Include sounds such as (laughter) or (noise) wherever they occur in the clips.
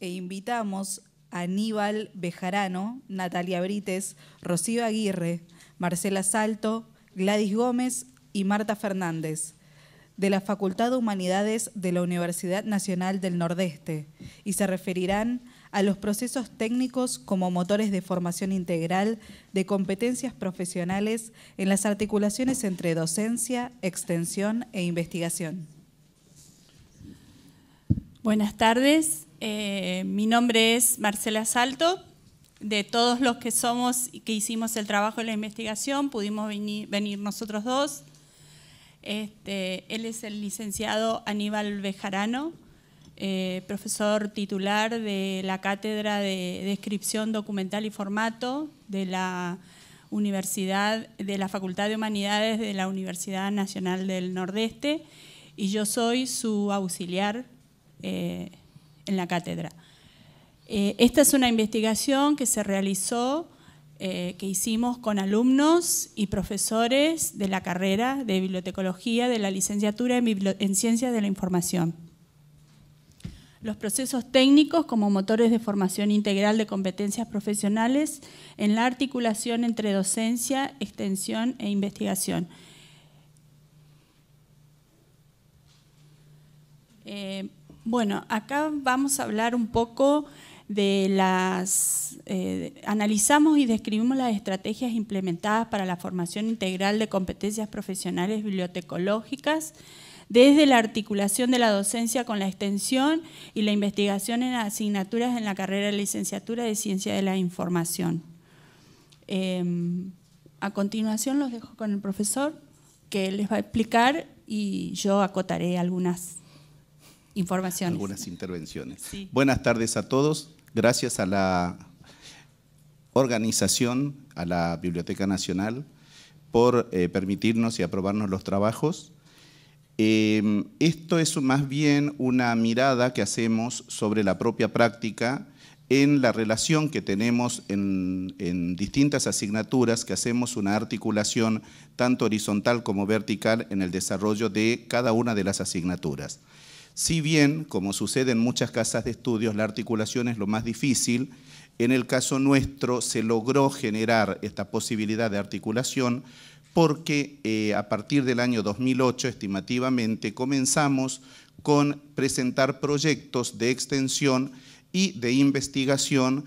e invitamos a Aníbal Bejarano, Natalia Brites, Rocío Aguirre, Marcela Salto, Gladys Gómez y Marta Fernández de la Facultad de Humanidades de la Universidad Nacional del Nordeste y se referirán a los procesos técnicos como motores de formación integral de competencias profesionales en las articulaciones entre docencia, extensión e investigación. Buenas tardes, eh, mi nombre es Marcela Salto. De todos los que somos y que hicimos el trabajo de la investigación, pudimos venir, nosotros dos. Este, él es el licenciado Aníbal Bejarano, eh, profesor titular de la Cátedra de Descripción Documental y Formato de la Universidad, de la Facultad de Humanidades de la Universidad Nacional del Nordeste, y yo soy su auxiliar. Eh, en la cátedra. Eh, esta es una investigación que se realizó, eh, que hicimos con alumnos y profesores de la carrera de bibliotecología de la licenciatura en, Ciencias de la Información. Los procesos técnicos como motores de formación integral de competencias profesionales en la articulación entre docencia, extensión e investigación. Eh, bueno, acá vamos a hablar un poco de las... Eh, analizamos y describimos las estrategias implementadas para la formación integral de competencias profesionales bibliotecológicas desde la articulación de la docencia con la extensión y la investigación en asignaturas en la carrera de licenciatura de Ciencia de la Información. Em, a continuación los dejo con el profesor que les va a explicar y yo acotaré algunas informaciones. Algunas intervenciones. Buenas tardes a todos. Gracias a la organización, a la Biblioteca Nacional, por eh, permitirnos y aprobarnos los trabajos. Em, esto es más bien una mirada que hacemos sobre la propia práctica en la relación que tenemos en, distintas asignaturas, que hacemos una articulación tanto horizontal como vertical en el desarrollo de cada una de las asignaturas. Si bien, como sucede en muchas casas de estudios, la articulación es lo más difícil, en el caso nuestro se logró generar esta posibilidad de articulación porque eh, a partir del año 2008, estimativamente, comenzamos con presentar proyectos de extensión y de investigación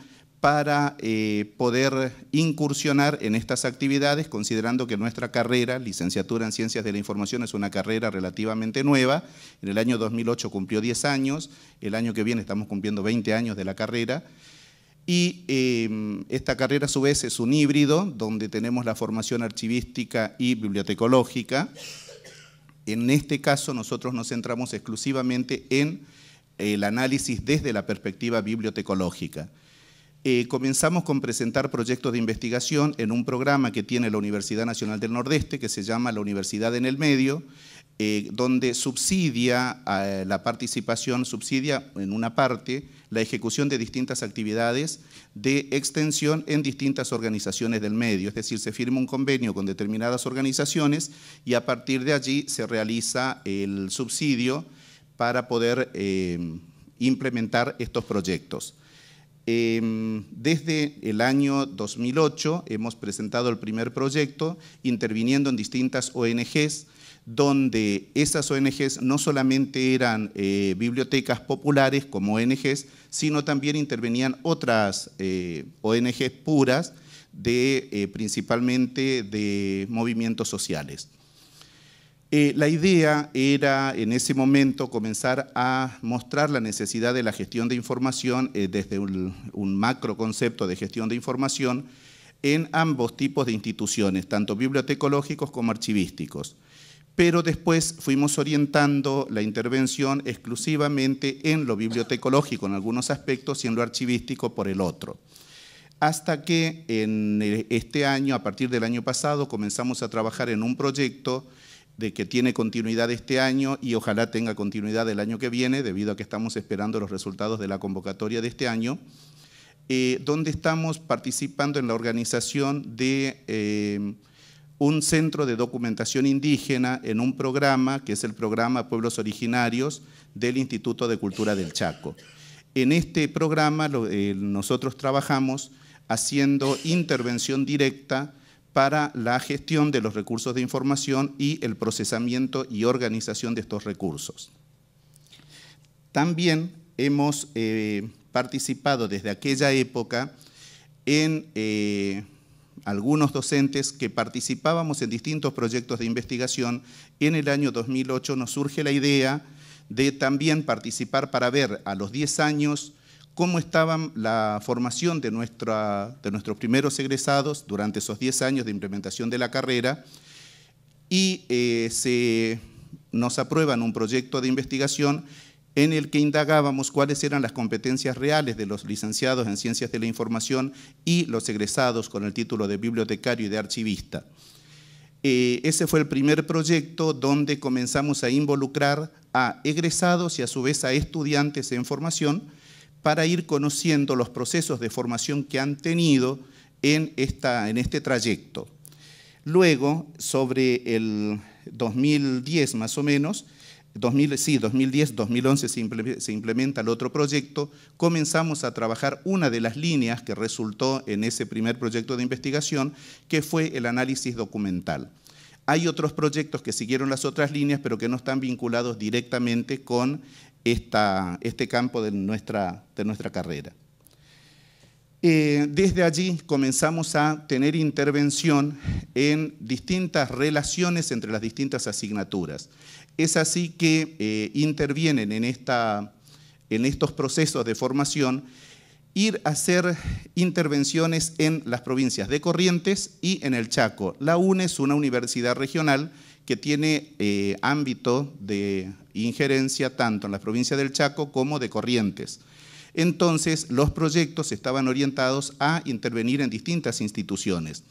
para eh, poder incursionar en estas actividades, considerando que nuestra carrera, licenciatura en Ciencias de la Información, es una carrera relativamente nueva. En el año 2008 cumplió 10 años, el año que viene estamos cumpliendo 20 años de la carrera. Y em, esta carrera a su vez es un híbrido, donde tenemos la formación archivística y bibliotecológica. En este caso nosotros nos centramos exclusivamente en el análisis desde la perspectiva bibliotecológica. Eh, comenzamos con presentar proyectos de investigación en un programa que tiene la Universidad Nacional del Nordeste, que se llama la Universidad en el Medio, eh, donde subsidia eh, la participación, subsidia en una parte la ejecución de distintas actividades de extensión en distintas organizaciones del medio, es decir, se firma un convenio con determinadas organizaciones y a partir de allí se realiza el subsidio para poder implementar estos proyectos. Em, desde el año 2008 hemos presentado el primer proyecto interviniendo en distintas ONGs, donde esas ONGs no solamente eran eh, bibliotecas populares como ONGs, sino también intervenían otras eh, ONGs puras, de, eh, principalmente de movimientos sociales. Eh, la idea era en ese momento comenzar a mostrar la necesidad de la gestión de información eh, desde un, un, macro concepto de gestión de información en ambos tipos de instituciones, tanto bibliotecológicos como archivísticos. Pero después fuimos orientando la intervención exclusivamente en lo bibliotecológico en algunos aspectos y en lo archivístico por el otro hasta que en eh, este año, a partir del año pasado, comenzamos a trabajar en un proyecto de que tiene continuidad este año y ojalá tenga continuidad el año que viene, debido a que estamos esperando los resultados de la convocatoria de este año, eh, donde estamos participando en la organización de eh, un centro de documentación indígena en un programa que es el programa Pueblos Originarios del Instituto de Cultura del Chaco. En este programa eh, nosotros trabajamos haciendo intervención directa para la gestión de los recursos de información y el procesamiento y organización de estos recursos. También hemos eh, participado desde aquella época en eh, algunos docentes que participábamos en distintos proyectos de investigación. En el año 2008 nos surge la idea de también participar para ver a los 10 años cómo estaba la formación de, nuestros primeros egresados durante esos 10 años de implementación de la carrera y eh, se nos aprueban un proyecto de investigación en el que indagábamos cuáles eran las competencias reales de los licenciados en Ciencias de la Información y los egresados con el título de bibliotecario y de archivista. Eh, ese fue el primer proyecto donde comenzamos a involucrar a egresados y a su vez a estudiantes en formación para ir conociendo los procesos de formación que han tenido en, esta, en este trayecto. Luego, sobre el 2010 más o menos, 2000, sí, 2010, 2011 se implementa el otro proyecto, comenzamos a trabajar una de las líneas que resultó en ese primer proyecto de investigación, que fue el análisis documental. Hay otros proyectos que siguieron las otras líneas, pero que no están vinculados directamente con este campo de nuestra, carrera. Eh, desde allí comenzamos a tener intervención en distintas relaciones entre las distintas asignaturas. Es así que eh, intervienen en, en estos procesos de formación ir a hacer intervenciones en las provincias de Corrientes y en el Chaco. La unes es una universidad regional que tiene eh, ámbito de injerencia tanto en la provincia del Chaco como de Corrientes. Entonces, los proyectos estaban orientados a intervenir en distintas instituciones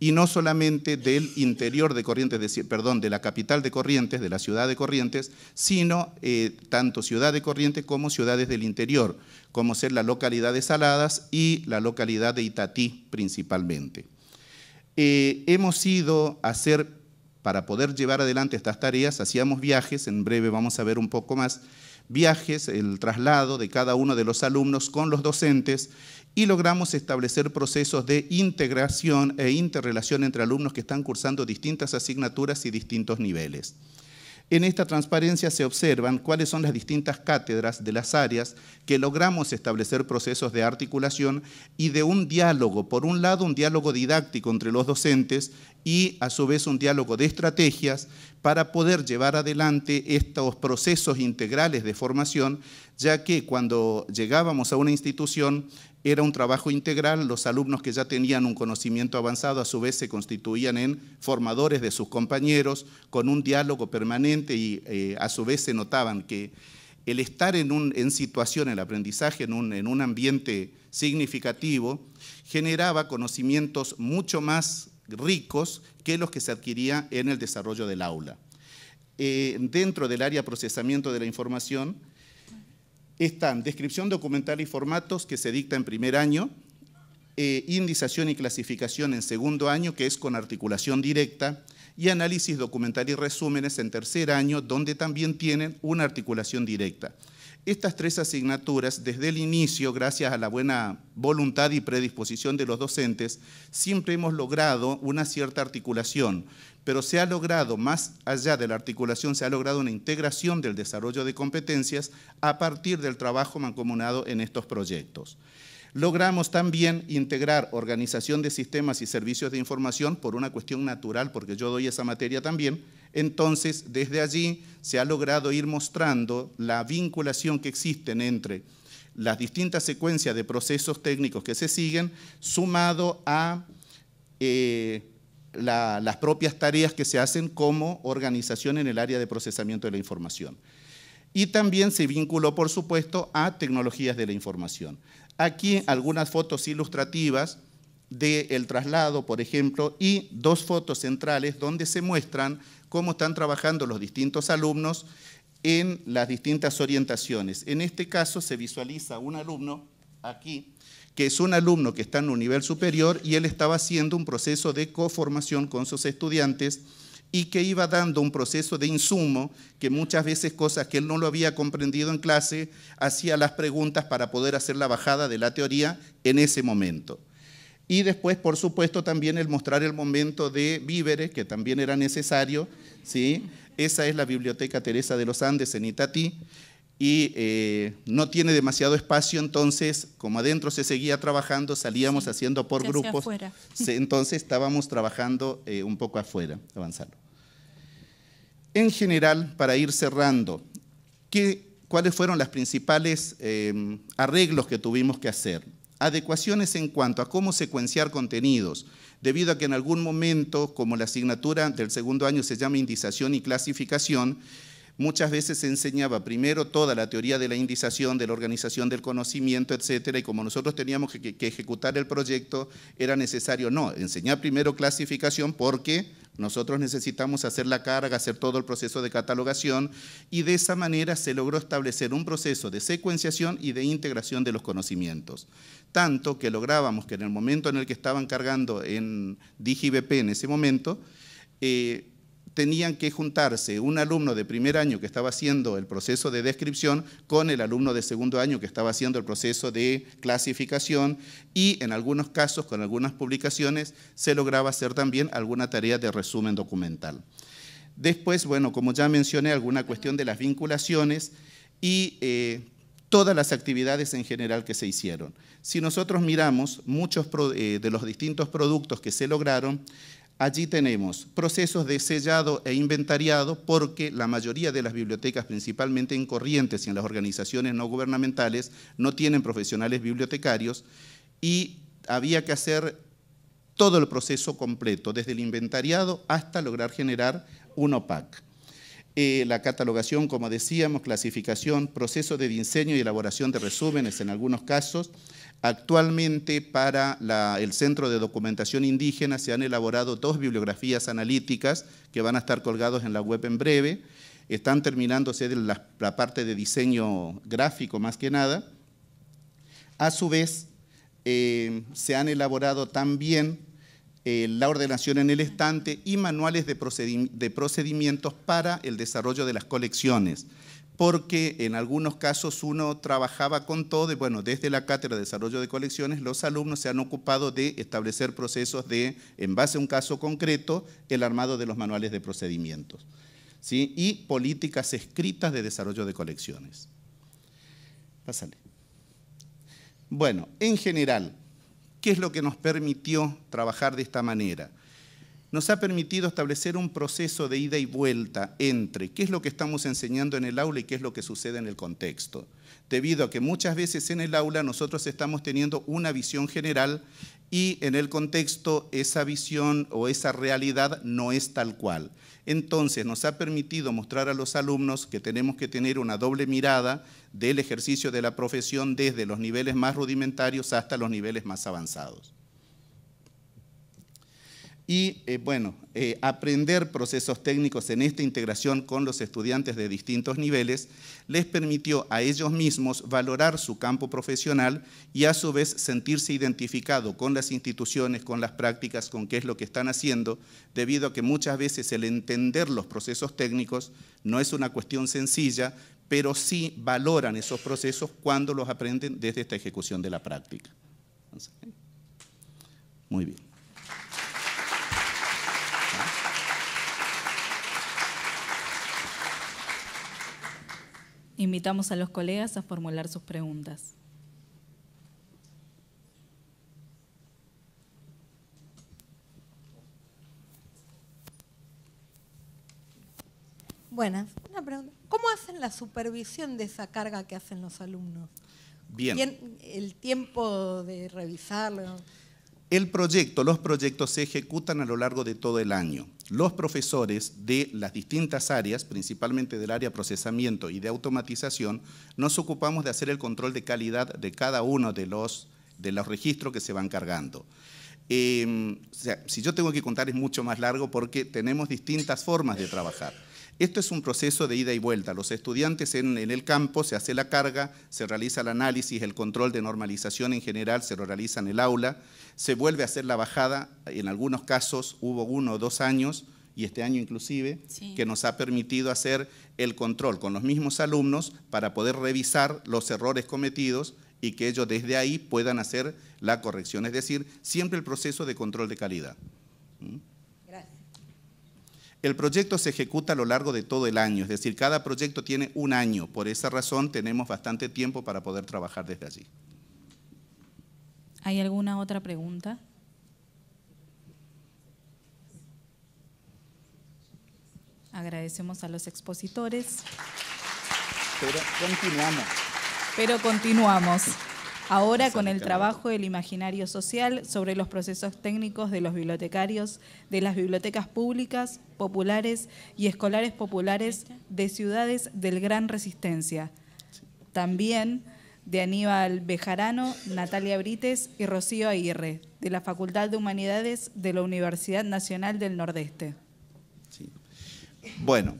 y no solamente del interior de Corrientes, perdón, de la capital de Corrientes, de la ciudad de Corrientes, sino eh, tanto ciudad de Corrientes como ciudades del interior, como ser la localidad de Saladas y la localidad de Itatí principalmente. Eh, hemos ido a hacer para poder llevar adelante estas tareas hacíamos viajes, en breve vamos a ver un poco más, viajes, el traslado de cada uno de los alumnos con los docentes y logramos establecer procesos de integración e interrelación entre alumnos que están cursando distintas asignaturas y distintos niveles. En esta transparencia se observan cuáles son las distintas cátedras de las áreas que logramos establecer procesos de articulación y de un diálogo, por un lado un diálogo didáctico entre los docentes y a su vez un diálogo de estrategias para poder llevar adelante estos procesos integrales de formación, ya que cuando llegábamos a una institución era un trabajo integral, los alumnos que ya tenían un conocimiento avanzado a su vez se constituían en formadores de sus compañeros con un diálogo permanente y eh, a su vez se notaban que el estar en, un, en situación, el aprendizaje un, en un ambiente significativo, generaba conocimientos mucho más ricos que los que se adquiría en el desarrollo del aula. Eh, dentro del área procesamiento de la información están descripción documental y formatos que se dicta en primer año, eh, indización y clasificación en segundo año, que es con articulación directa, y análisis documental y resúmenes en tercer año, donde también tienen una articulación directa. Estas tres asignaturas, desde el inicio, gracias a la buena voluntad y predisposición de los docentes, siempre hemos logrado una cierta articulación, pero se ha logrado, más allá de la articulación, se ha logrado una integración del desarrollo de competencias a partir del trabajo mancomunado en estos proyectos. Logramos también integrar organización de sistemas y servicios de información por una cuestión natural, porque yo doy esa materia también. Entonces, desde allí se ha logrado ir mostrando la vinculación que existen entre las distintas secuencias de procesos técnicos que se siguen, sumado a eh, las propias tareas que se hacen como organización en el área de procesamiento de la información. Y también se vinculó, por supuesto, a tecnologías de la información. Aquí algunas fotos ilustrativas del traslado, por ejemplo, y dos fotos centrales donde se muestran cómo están trabajando los distintos alumnos en las distintas orientaciones. En este caso se visualiza un alumno aquí, que es un alumno que está en un nivel superior y él estaba haciendo un proceso de coformación con sus estudiantes y que iba dando un proceso de insumo, que muchas veces cosas que él no lo había comprendido en clase, hacía las preguntas para poder hacer la bajada de la teoría en ese momento. Y después, por supuesto, también el mostrar el momento de víveres, que también era necesario. ¿sí? Esa es la Biblioteca Teresa de los Andes en Itatí. Y eh, no tiene demasiado espacio, entonces, como adentro se seguía trabajando, salíamos haciendo por grupos. Entonces estábamos trabajando eh, un poco afuera, avanzando. En general, para ir cerrando, ¿cuáles fueron las principales em, arreglos que tuvimos que hacer? Adecuaciones en cuanto a cómo secuenciar contenidos, debido a que en algún momento, como la asignatura del segundo año se llama indización y clasificación, muchas veces se enseñaba primero toda la teoría de la indización, de la organización del conocimiento, etcétera, y como nosotros teníamos que, ejecutar el proyecto, era necesario, no, enseñar primero clasificación porque nosotros necesitamos hacer la carga, hacer todo el proceso de catalogación, y de esa manera se logró establecer un proceso de secuenciación y de integración de los conocimientos. Tanto que lográbamos que en el momento en el que estaban cargando en DigiBP en ese momento, eh, tenían que juntarse un alumno de primer año que estaba haciendo el proceso de descripción con el alumno de segundo año que estaba haciendo el proceso de clasificación y en algunos casos, con algunas publicaciones, se lograba hacer también alguna tarea de resumen documental. Después, bueno, como ya mencioné, alguna cuestión de las vinculaciones y eh, todas las actividades en general que se hicieron. Si nosotros miramos muchos eh, de los distintos productos que se lograron, Allí tenemos procesos de sellado e inventariado porque la mayoría de las bibliotecas, principalmente en Corrientes y en las organizaciones no gubernamentales, no tienen profesionales bibliotecarios y había que hacer todo el proceso completo, desde el inventariado hasta lograr generar un OPAC. Eh, la catalogación, como decíamos, clasificación, proceso de diseño y elaboración de resúmenes en algunos casos. Actualmente para el Centro de Documentación Indígena se han elaborado dos bibliografías analíticas que van a estar colgados en la web en breve. Están terminándose la, parte de diseño gráfico más que nada. A su vez, eh, se han elaborado también eh, la ordenación en el estante y manuales de, procedimientos para el desarrollo de las colecciones, porque en algunos casos uno trabajaba con todo y bueno, desde la Cátedra de Desarrollo de Colecciones los alumnos se han ocupado de establecer procesos de, en base a un caso concreto, el armado de los manuales de procedimientos ¿sí? y políticas escritas de desarrollo de colecciones. Pásale. Bueno, en general, ¿Qué es lo que nos permitió trabajar de esta manera? Nos ha permitido establecer un proceso de ida y vuelta entre qué es lo que estamos enseñando en el aula y qué es lo que sucede en el contexto. Debido a que muchas veces en el aula nosotros estamos teniendo una visión general y en el contexto esa visión o esa realidad no es tal cual. Entonces nos ha permitido mostrar a los alumnos que tenemos que tener una doble mirada del ejercicio de la profesión desde los niveles más rudimentarios hasta los niveles más avanzados y eh, bueno, eh, aprender procesos técnicos en esta integración con los estudiantes de distintos niveles les permitió a ellos mismos valorar su campo profesional y a su vez sentirse identificado con las instituciones, con las prácticas, con qué es lo que están haciendo, debido a que muchas veces el entender los procesos técnicos no es una cuestión sencilla, pero sí valoran esos procesos cuando los aprenden desde esta ejecución de la práctica. Muy bien. Invitamos a los colegas a formular sus preguntas. Buenas, una pregunta. ¿Cómo hacen la supervisión de esa carga que hacen los alumnos? Bien. ¿El tiempo de revisarlo? El proyecto, los proyectos se ejecutan a lo largo de todo el año. Los profesores de las distintas áreas, principalmente del área procesamiento y de automatización, nos ocupamos de hacer el control de calidad de cada uno de los, de los registros que se van cargando. Eh, si yo tengo que contar es mucho más largo porque tenemos distintas formas de trabajar. Esto es un proceso de ida y vuelta. Los estudiantes en, el campo se hace la carga, se realiza el análisis, el control de normalización en general se lo realiza en el aula, se vuelve a hacer la bajada, en algunos casos hubo uno o dos años, y este año inclusive, que nos ha permitido hacer el control con los mismos alumnos para poder revisar los errores cometidos y que ellos desde ahí puedan hacer la corrección. Es decir, siempre el proceso de control de calidad. El proyecto se ejecuta a lo largo de todo el año, es decir, cada proyecto tiene un año. Por esa razón tenemos bastante tiempo para poder trabajar desde allí. ¿Hay alguna otra pregunta? Agradecemos a los expositores. Pero continuamos. Pero continuamos ahora con el trabajo del imaginario social sobre los procesos técnicos de los bibliotecarios de las bibliotecas públicas, populares y escolares populares de ciudades del Gran Resistencia. También de Aníbal Bejarano, Natalia Brites y Rocío Aguirre, de la Facultad de Humanidades de la Universidad Nacional del Nordeste. Bueno,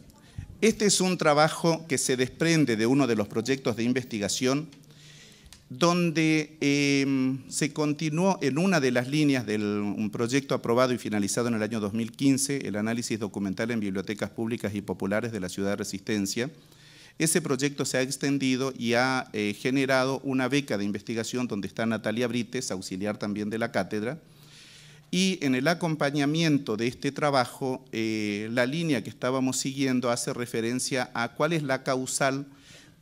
este es un trabajo que se desprende de uno de los proyectos de investigación donde em, se continuó en una de las líneas de un proyecto aprobado y finalizado en el año 2015, el análisis documental en bibliotecas públicas y populares de la ciudad de Resistencia. Ese proyecto se ha extendido y ha eh, generado una beca de investigación donde está Natalia Brites, auxiliar también de la cátedra, y en el acompañamiento de este trabajo, eh, la línea que estábamos siguiendo hace referencia a cuál es la causal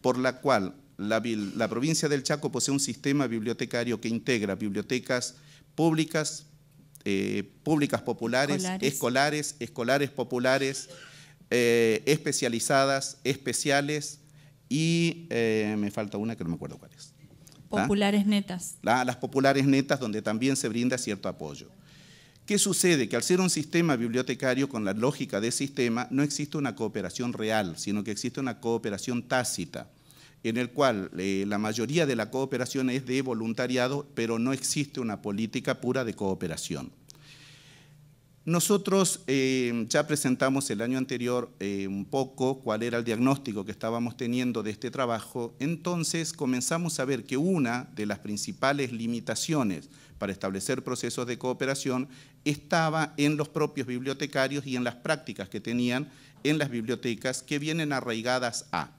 por la cual la, provincia del Chaco posee un sistema bibliotecario que integra bibliotecas públicas, eh, públicas populares, escolares, escolares, populares, eh, especializadas, especiales y eh, me falta una que no me acuerdo cuál es. ¿Ah? Populares netas. las populares netas donde también se brinda cierto apoyo. ¿Qué sucede? Que al ser un sistema bibliotecario con la lógica de sistema, no existe una cooperación real, sino que existe una cooperación tácita en el cual eh, la mayoría de la cooperación es de voluntariado, pero no existe una política pura de cooperación. Nosotros eh, ya presentamos el año anterior eh, un poco cuál era el diagnóstico que estábamos teniendo de este trabajo, entonces comenzamos a ver que una de las principales limitaciones para establecer procesos de cooperación estaba en los propios bibliotecarios y en las prácticas que tenían en las bibliotecas que vienen arraigadas a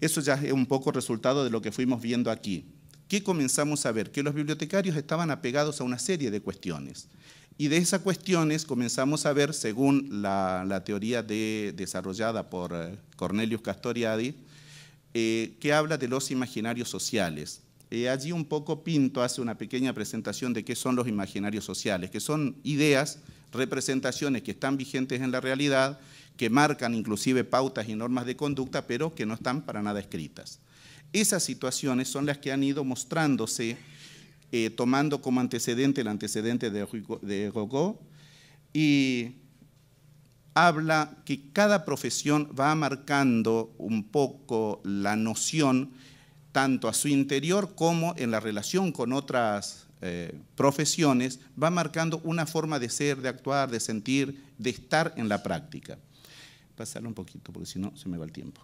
eso ya es un poco resultado de lo que fuimos viendo aquí. ¿Qué comenzamos a ver? Que los bibliotecarios estaban apegados a una serie de cuestiones. Y de esas cuestiones comenzamos a ver, según la, teoría desarrollada por eh, Cornelius Castoriadis, eh, que habla de los imaginarios sociales. Eh, allí un poco Pinto hace una pequeña presentación de qué son los imaginarios sociales, que son ideas, representaciones que están vigentes en la realidad que marcan inclusive pautas y normas de conducta, pero que no están para nada escritas. Esas situaciones son las que han ido mostrándose, eh, tomando como antecedente el antecedente de, de Gogó, y habla que cada profesión va marcando un poco la noción, tanto a su interior como en la relación con otras eh, profesiones, va marcando una forma de ser, de actuar, de sentir, de estar en la práctica pasarlo un poquito, porque si no se me va el tiempo.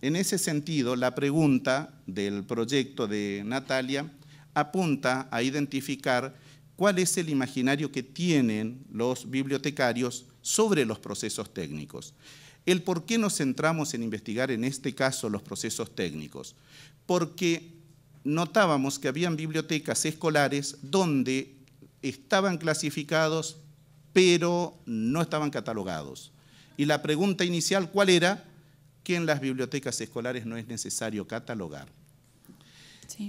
En ese sentido, la pregunta del proyecto de Natalia apunta a identificar cuál es el imaginario que tienen los bibliotecarios sobre los procesos técnicos. El por qué nos centramos en investigar en este caso los procesos técnicos. Porque notábamos que habían bibliotecas escolares donde estaban clasificados pero no estaban catalogados. Y la pregunta inicial, ¿cuál era? Que en las bibliotecas escolares no es necesario catalogar.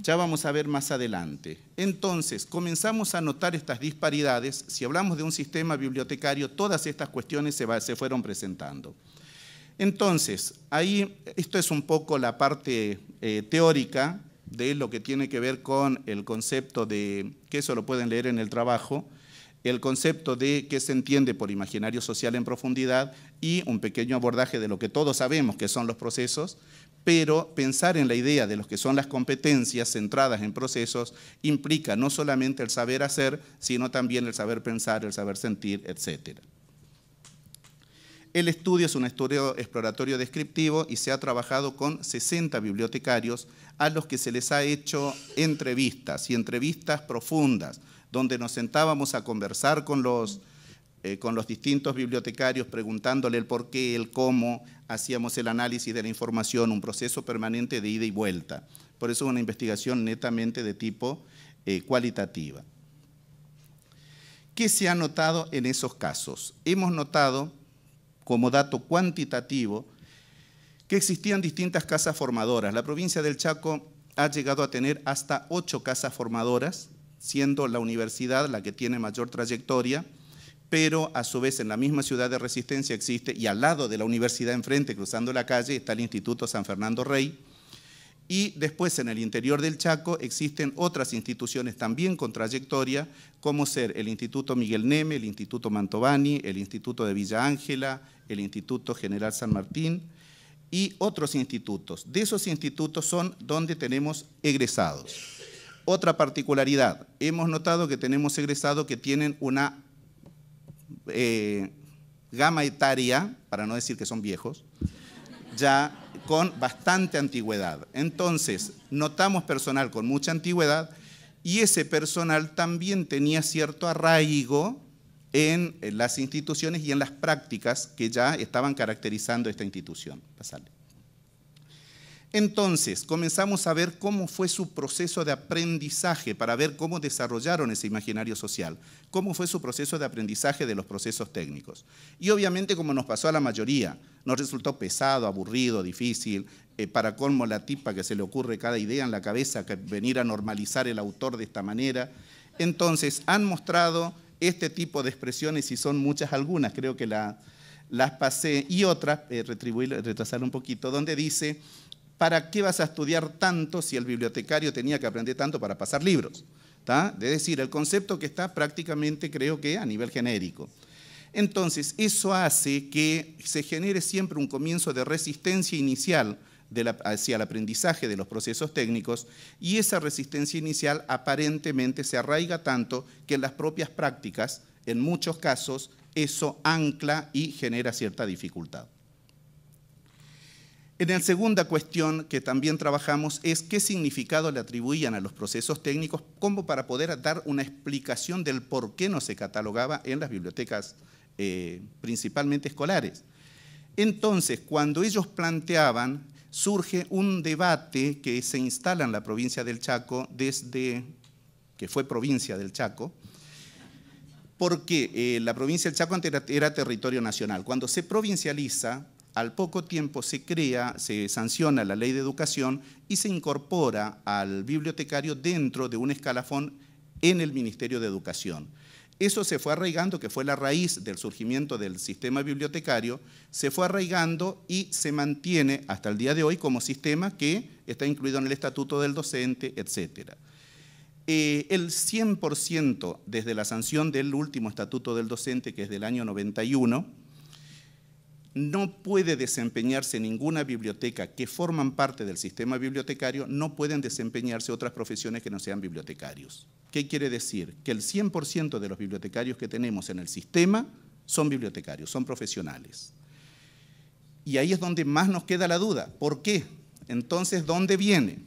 Ya vamos a ver más adelante. Entonces, comenzamos a notar estas disparidades. Si hablamos de un sistema bibliotecario, todas estas cuestiones se, fueron presentando. Entonces, ahí, esto es un poco la parte eh, teórica de lo que tiene que ver con el concepto de, que eso lo pueden leer en el trabajo, el concepto de qué se entiende por imaginario social en profundidad y un pequeño abordaje de lo que todos sabemos que son los procesos, pero pensar en la idea de lo que son las competencias centradas en procesos implica no solamente el saber hacer, sino también el saber pensar, el saber sentir, etc. El estudio es un estudio exploratorio descriptivo y se ha trabajado con 60 bibliotecarios a los que se les ha hecho entrevistas y entrevistas profundas donde nos sentábamos a conversar con los, eh, con los distintos bibliotecarios, preguntándole el por qué, el cómo, hacíamos el análisis de la información, un proceso permanente de ida y vuelta. Por eso es una investigación netamente de tipo eh, cualitativa. ¿Qué se ha notado en esos casos? Hemos notado, como dato cuantitativo, que existían distintas casas formadoras. La provincia del Chaco ha llegado a tener hasta ocho casas formadoras siendo la universidad la que tiene mayor trayectoria, pero a su vez en la misma ciudad de Resistencia existe, y al lado de la universidad enfrente, cruzando la calle, está el Instituto San Fernando Rey, y después en el interior del Chaco existen otras instituciones también con trayectoria, como ser el Instituto Miguel Neme, el Instituto Mantovani, el Instituto de Villa Ángela, el Instituto General San Martín y otros institutos. De esos institutos son donde tenemos egresados. Otra particularidad, hemos notado que tenemos egresados que tienen una eh, gama etaria, para no decir que son viejos, ya con bastante antigüedad. Entonces, notamos personal con mucha antigüedad y ese personal también tenía cierto arraigo en las instituciones y en las prácticas que ya estaban caracterizando esta institución. Pasale. Entonces, comenzamos a ver cómo fue su proceso de aprendizaje, para ver cómo desarrollaron ese imaginario social, cómo fue su proceso de aprendizaje de los procesos técnicos. Y obviamente, como nos pasó a la mayoría, nos resultó pesado, aburrido, difícil, eh, para colmo la tipa que se le ocurre cada idea en la cabeza, que venir a normalizar el autor de esta manera. Entonces, han mostrado este tipo de expresiones y son muchas algunas, creo que las pasé, y otras, eh, retrasar un poquito, donde dice ¿para qué vas a estudiar tanto si el bibliotecario tenía que aprender tanto para pasar libros? Es decir, el concepto que está prácticamente, creo que, a nivel genérico. Entonces, eso hace que se genere siempre un comienzo de resistencia inicial hacia el aprendizaje de los procesos técnicos y esa resistencia inicial aparentemente se arraiga tanto que en las propias prácticas, en muchos casos, eso ancla y genera cierta dificultad. En la segunda cuestión que también trabajamos es qué significado le atribuían a los procesos técnicos como para poder dar una explicación del por qué no se catalogaba en las bibliotecas eh, principalmente escolares. Entonces, cuando ellos planteaban, surge un debate que se instala en la provincia del Chaco desde que fue provincia del Chaco, porque eh, la provincia del Chaco era territorio nacional. Cuando se provincializa, al poco tiempo se crea, se sanciona la ley de educación y se incorpora al bibliotecario dentro de un escalafón en el Ministerio de Educación. Eso se fue arraigando, que fue la raíz del surgimiento del sistema bibliotecario, se fue arraigando y se mantiene hasta el día de hoy como sistema que está incluido en el estatuto del docente, etc. Eh, el 100% desde la sanción del último estatuto del docente, que es del año 91, no puede desempeñarse ninguna biblioteca que forman parte del sistema bibliotecario, no pueden desempeñarse otras profesiones que no sean bibliotecarios. ¿Qué quiere decir? Que el 100% de los bibliotecarios que tenemos en el sistema son bibliotecarios, son profesionales. Y ahí es donde más nos queda la duda. ¿Por qué? Entonces, ¿dónde viene?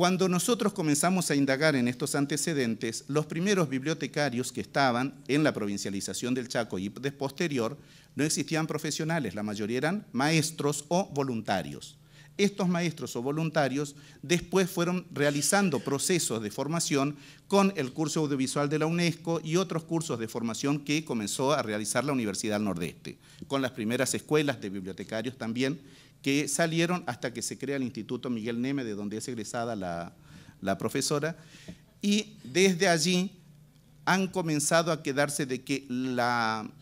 Cuando nosotros comenzamos a indagar en estos antecedentes, los primeros bibliotecarios que estaban en la provincialización del Chaco y posterior no existían profesionales, la mayoría eran maestros o voluntarios. Estos maestros o voluntarios después fueron realizando procesos de formación con el curso audiovisual de la UNESCO y otros cursos de formación que comenzó a realizar la Universidad del Nordeste, con las primeras escuelas de bibliotecarios también que salieron hasta que se crea el Instituto Miguel Neme, de donde es egresada la, profesora, y desde allí han comenzado a quedarse de que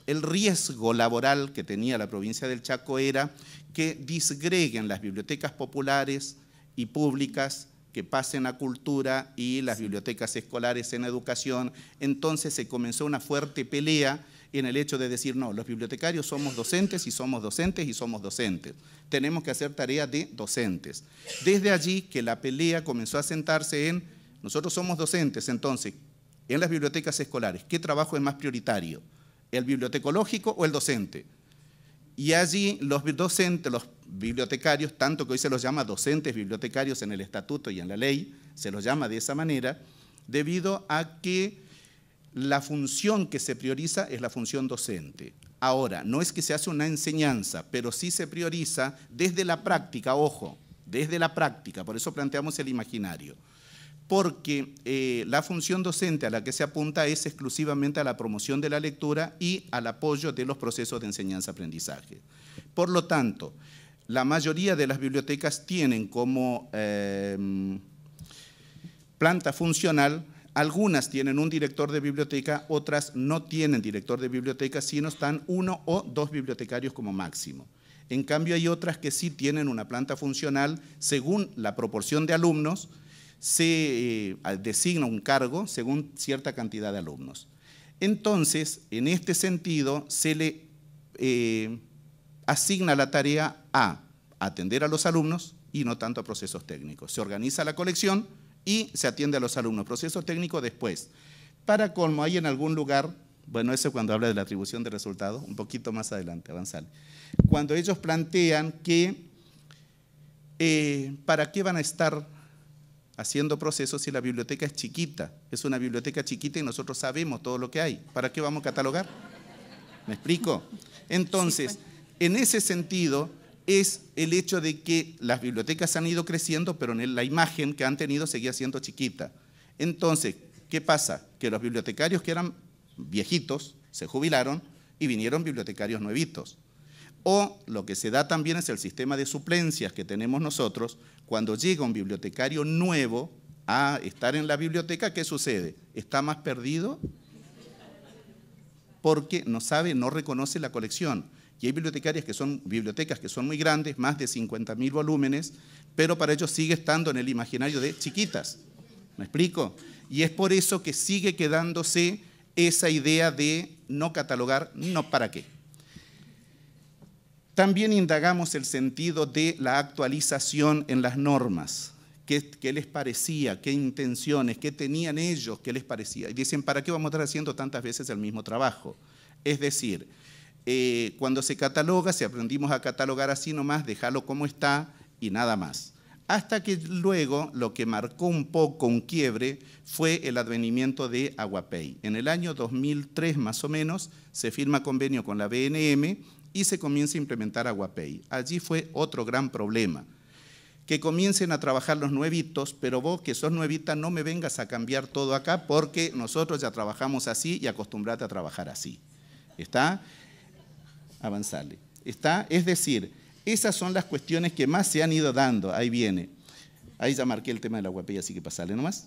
el riesgo laboral que tenía la provincia del Chaco era que disgreguen las bibliotecas populares y públicas que pasen a cultura y las bibliotecas escolares en educación. Entonces se comenzó una fuerte pelea en el hecho de decir, no, los bibliotecarios somos docentes y somos docentes y somos docentes. Tenemos que hacer tarea de docentes. Desde allí que la pelea comenzó a sentarse en, nosotros somos docentes, entonces, en las bibliotecas escolares, ¿qué trabajo es más prioritario? ¿El bibliotecológico o el docente? Y allí los docentes, los bibliotecarios, tanto que hoy se los llama docentes bibliotecarios en el estatuto y en la ley, se los llama de esa manera, debido a que la función que se prioriza es la función docente. Ahora, no es que se hace una enseñanza, pero sí se prioriza desde la práctica, ojo, desde la práctica, por eso planteamos el imaginario, porque eh, la función docente a la que se apunta es exclusivamente a la promoción de la lectura y al apoyo de los procesos de enseñanza-aprendizaje. Por lo tanto, la mayoría de las bibliotecas tienen como eh, planta funcional algunas tienen un director de biblioteca, otras no tienen director de biblioteca, sino están uno o dos bibliotecarios como máximo. En cambio, hay otras que sí tienen una planta funcional según la proporción de alumnos, se eh, designa un cargo según cierta cantidad de alumnos. Entonces, en este sentido, se le eh, asigna la tarea a atender a los alumnos y no tanto a procesos técnicos. Se organiza la colección y se atiende a los alumnos. Proceso técnico después. Para como hay en algún lugar, bueno, eso cuando habla de la atribución de resultados, un poquito más adelante, avanzar. Cuando ellos plantean que eh, para qué van a estar haciendo procesos si la biblioteca es chiquita, es una biblioteca chiquita y nosotros sabemos todo lo que hay, ¿para qué vamos a catalogar? ¿Me explico? (laughs) Entonces, pues. en ese sentido, es el hecho de que las bibliotecas han ido creciendo, pero en la imagen que han tenido seguía siendo chiquita. Entonces, ¿qué pasa? Que los bibliotecarios que eran viejitos se jubilaron y vinieron bibliotecarios nuevitos. O lo que se da también es el sistema de suplencias que tenemos nosotros. Cuando llega un bibliotecario nuevo a estar en la biblioteca, ¿qué sucede? Está más perdido porque no sabe, no reconoce la colección. Y hay bibliotecarias que son, bibliotecas que son muy grandes, más de 50.000 volúmenes, pero para ellos sigue estando en el imaginario de chiquitas. ¿Me explico? Y es por eso que sigue quedándose esa idea de no catalogar, no para qué. También indagamos el sentido de la actualización en las normas. ¿Qué, ¿Qué, les parecía? ¿Qué intenciones? ¿Qué tenían ellos? ¿Qué les parecía? Y dicen, ¿para qué vamos a estar haciendo tantas veces el mismo trabajo? Es decir, eh, cuando se cataloga, si aprendimos a catalogar así nomás, déjalo como está y nada más. Hasta que luego lo que marcó un poco un quiebre fue el advenimiento de Aguapei. En el año 2003 más o menos se firma convenio con la BNM y se comienza a implementar Aguapey. Allí fue otro gran problema que comiencen a trabajar los nuevitos, pero vos que sos nuevita no me vengas a cambiar todo acá porque nosotros ya trabajamos así y acostumbrate a trabajar así. ¿Está? avanzarle. Está, es decir, esas son las cuestiones que más se han ido dando. Ahí viene. Ahí ya marqué el tema de la guapilla, así que pasale nomás.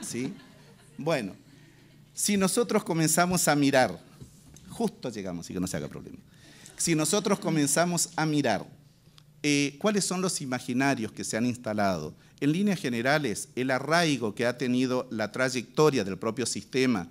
¿Sí? Bueno, si nosotros comenzamos a mirar, justo llegamos, así que no se haga problema. Si nosotros comenzamos a mirar eh, cuáles son los imaginarios que se han instalado, en líneas generales, el arraigo que ha tenido la trayectoria del propio sistema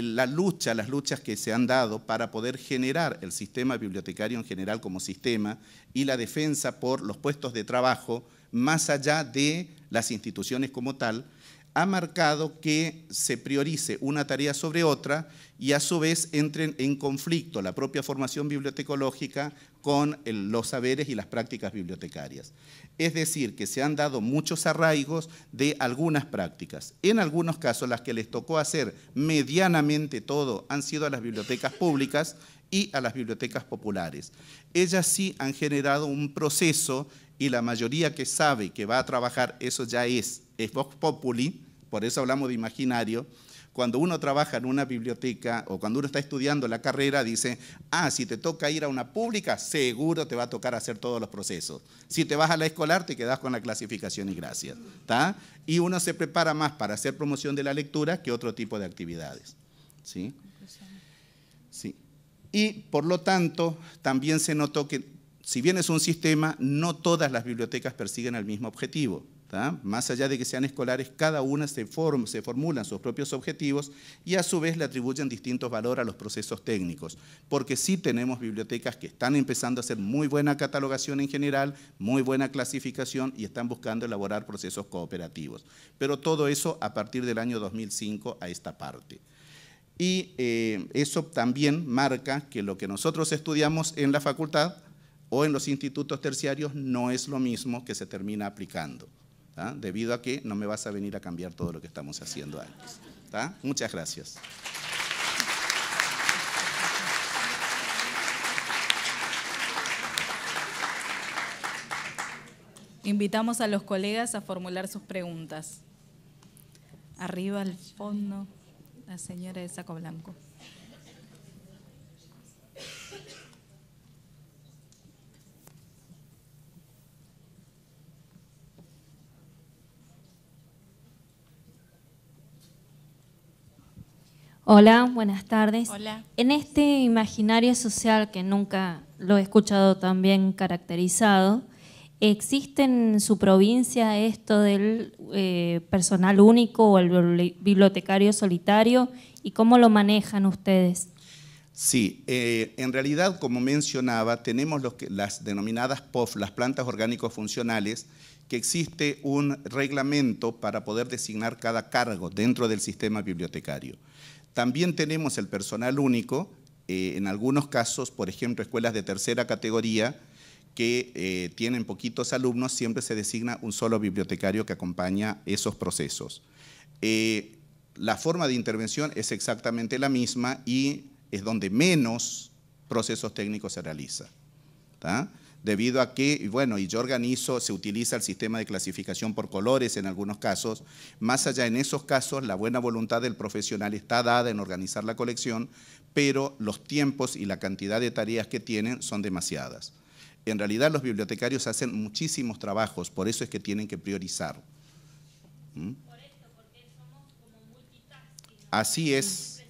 la lucha, las luchas que se han dado para poder generar el sistema bibliotecario en general como sistema y la defensa por los puestos de trabajo más allá de las instituciones como tal, ha marcado que se priorice una tarea sobre otra y a su vez entren en conflicto la propia formación bibliotecológica con los saberes y las prácticas bibliotecarias. Es decir, que se han dado muchos arraigos de algunas prácticas. En algunos casos las que les tocó hacer medianamente todo han sido a las bibliotecas públicas y a las bibliotecas populares. Ellas sí han generado un proceso y la mayoría que sabe que va a trabajar eso ya es es Vox por eso hablamos de imaginario, cuando uno trabaja en una biblioteca o cuando uno está estudiando la carrera, dice, ah, si te toca ir a una pública, seguro te va a tocar hacer todos los procesos. Si te vas a la escolar, te quedas con la clasificación y gracias. Y uno se prepara más para hacer promoción de la lectura que otro tipo de actividades. ¿sí? Sí. Y por lo tanto, también se notó que, si bien es un sistema, no todas las bibliotecas persiguen el mismo objetivo. Más allá de que sean escolares, cada una se, se formulan sus propios objetivos y a su vez le atribuyen distintos valores a los procesos técnicos, porque sí tenemos bibliotecas que están empezando a hacer muy buena catalogación en general, muy buena clasificación y están buscando elaborar procesos cooperativos. Pero todo eso a partir del año 2005 a esta parte. Y eh, eso también marca que lo que nosotros estudiamos en la facultad o en los institutos terciarios no es lo mismo que se termina aplicando debido a que no me vas a venir a cambiar todo lo que estamos haciendo antes. Muchas gracias. Invitamos a los colegas a formular sus preguntas. Arriba al fondo, la señora de saco blanco. Hola, buenas tardes. En este imaginario social que nunca lo he escuchado tan bien caracterizado, ¿existe en su provincia esto del eh, personal único o el bibliotecario solitario y cómo lo manejan ustedes? Sí, eh, en realidad, como mencionaba, tenemos las denominadas POF, las plantas orgánicos funcionales, que existe un reglamento para poder designar cada cargo dentro del sistema bibliotecario. También tenemos el personal único, eh, en algunos casos, por ejemplo, escuelas de tercera categoría que eh, tienen poquitos alumnos, siempre se designa un solo bibliotecario que acompaña esos procesos. Eh, la forma de intervención es exactamente la misma y es donde menos procesos técnicos se realiza debido a que, bueno, y yo organizo, se utiliza el sistema de clasificación por colores en algunos casos, más allá en esos casos la buena voluntad del profesional está dada en organizar la colección, pero los tiempos y la cantidad de tareas que tienen son demasiadas. En realidad los bibliotecarios hacen muchísimos trabajos, por eso es que tienen que priorizar. porque ¿Mm? Así es.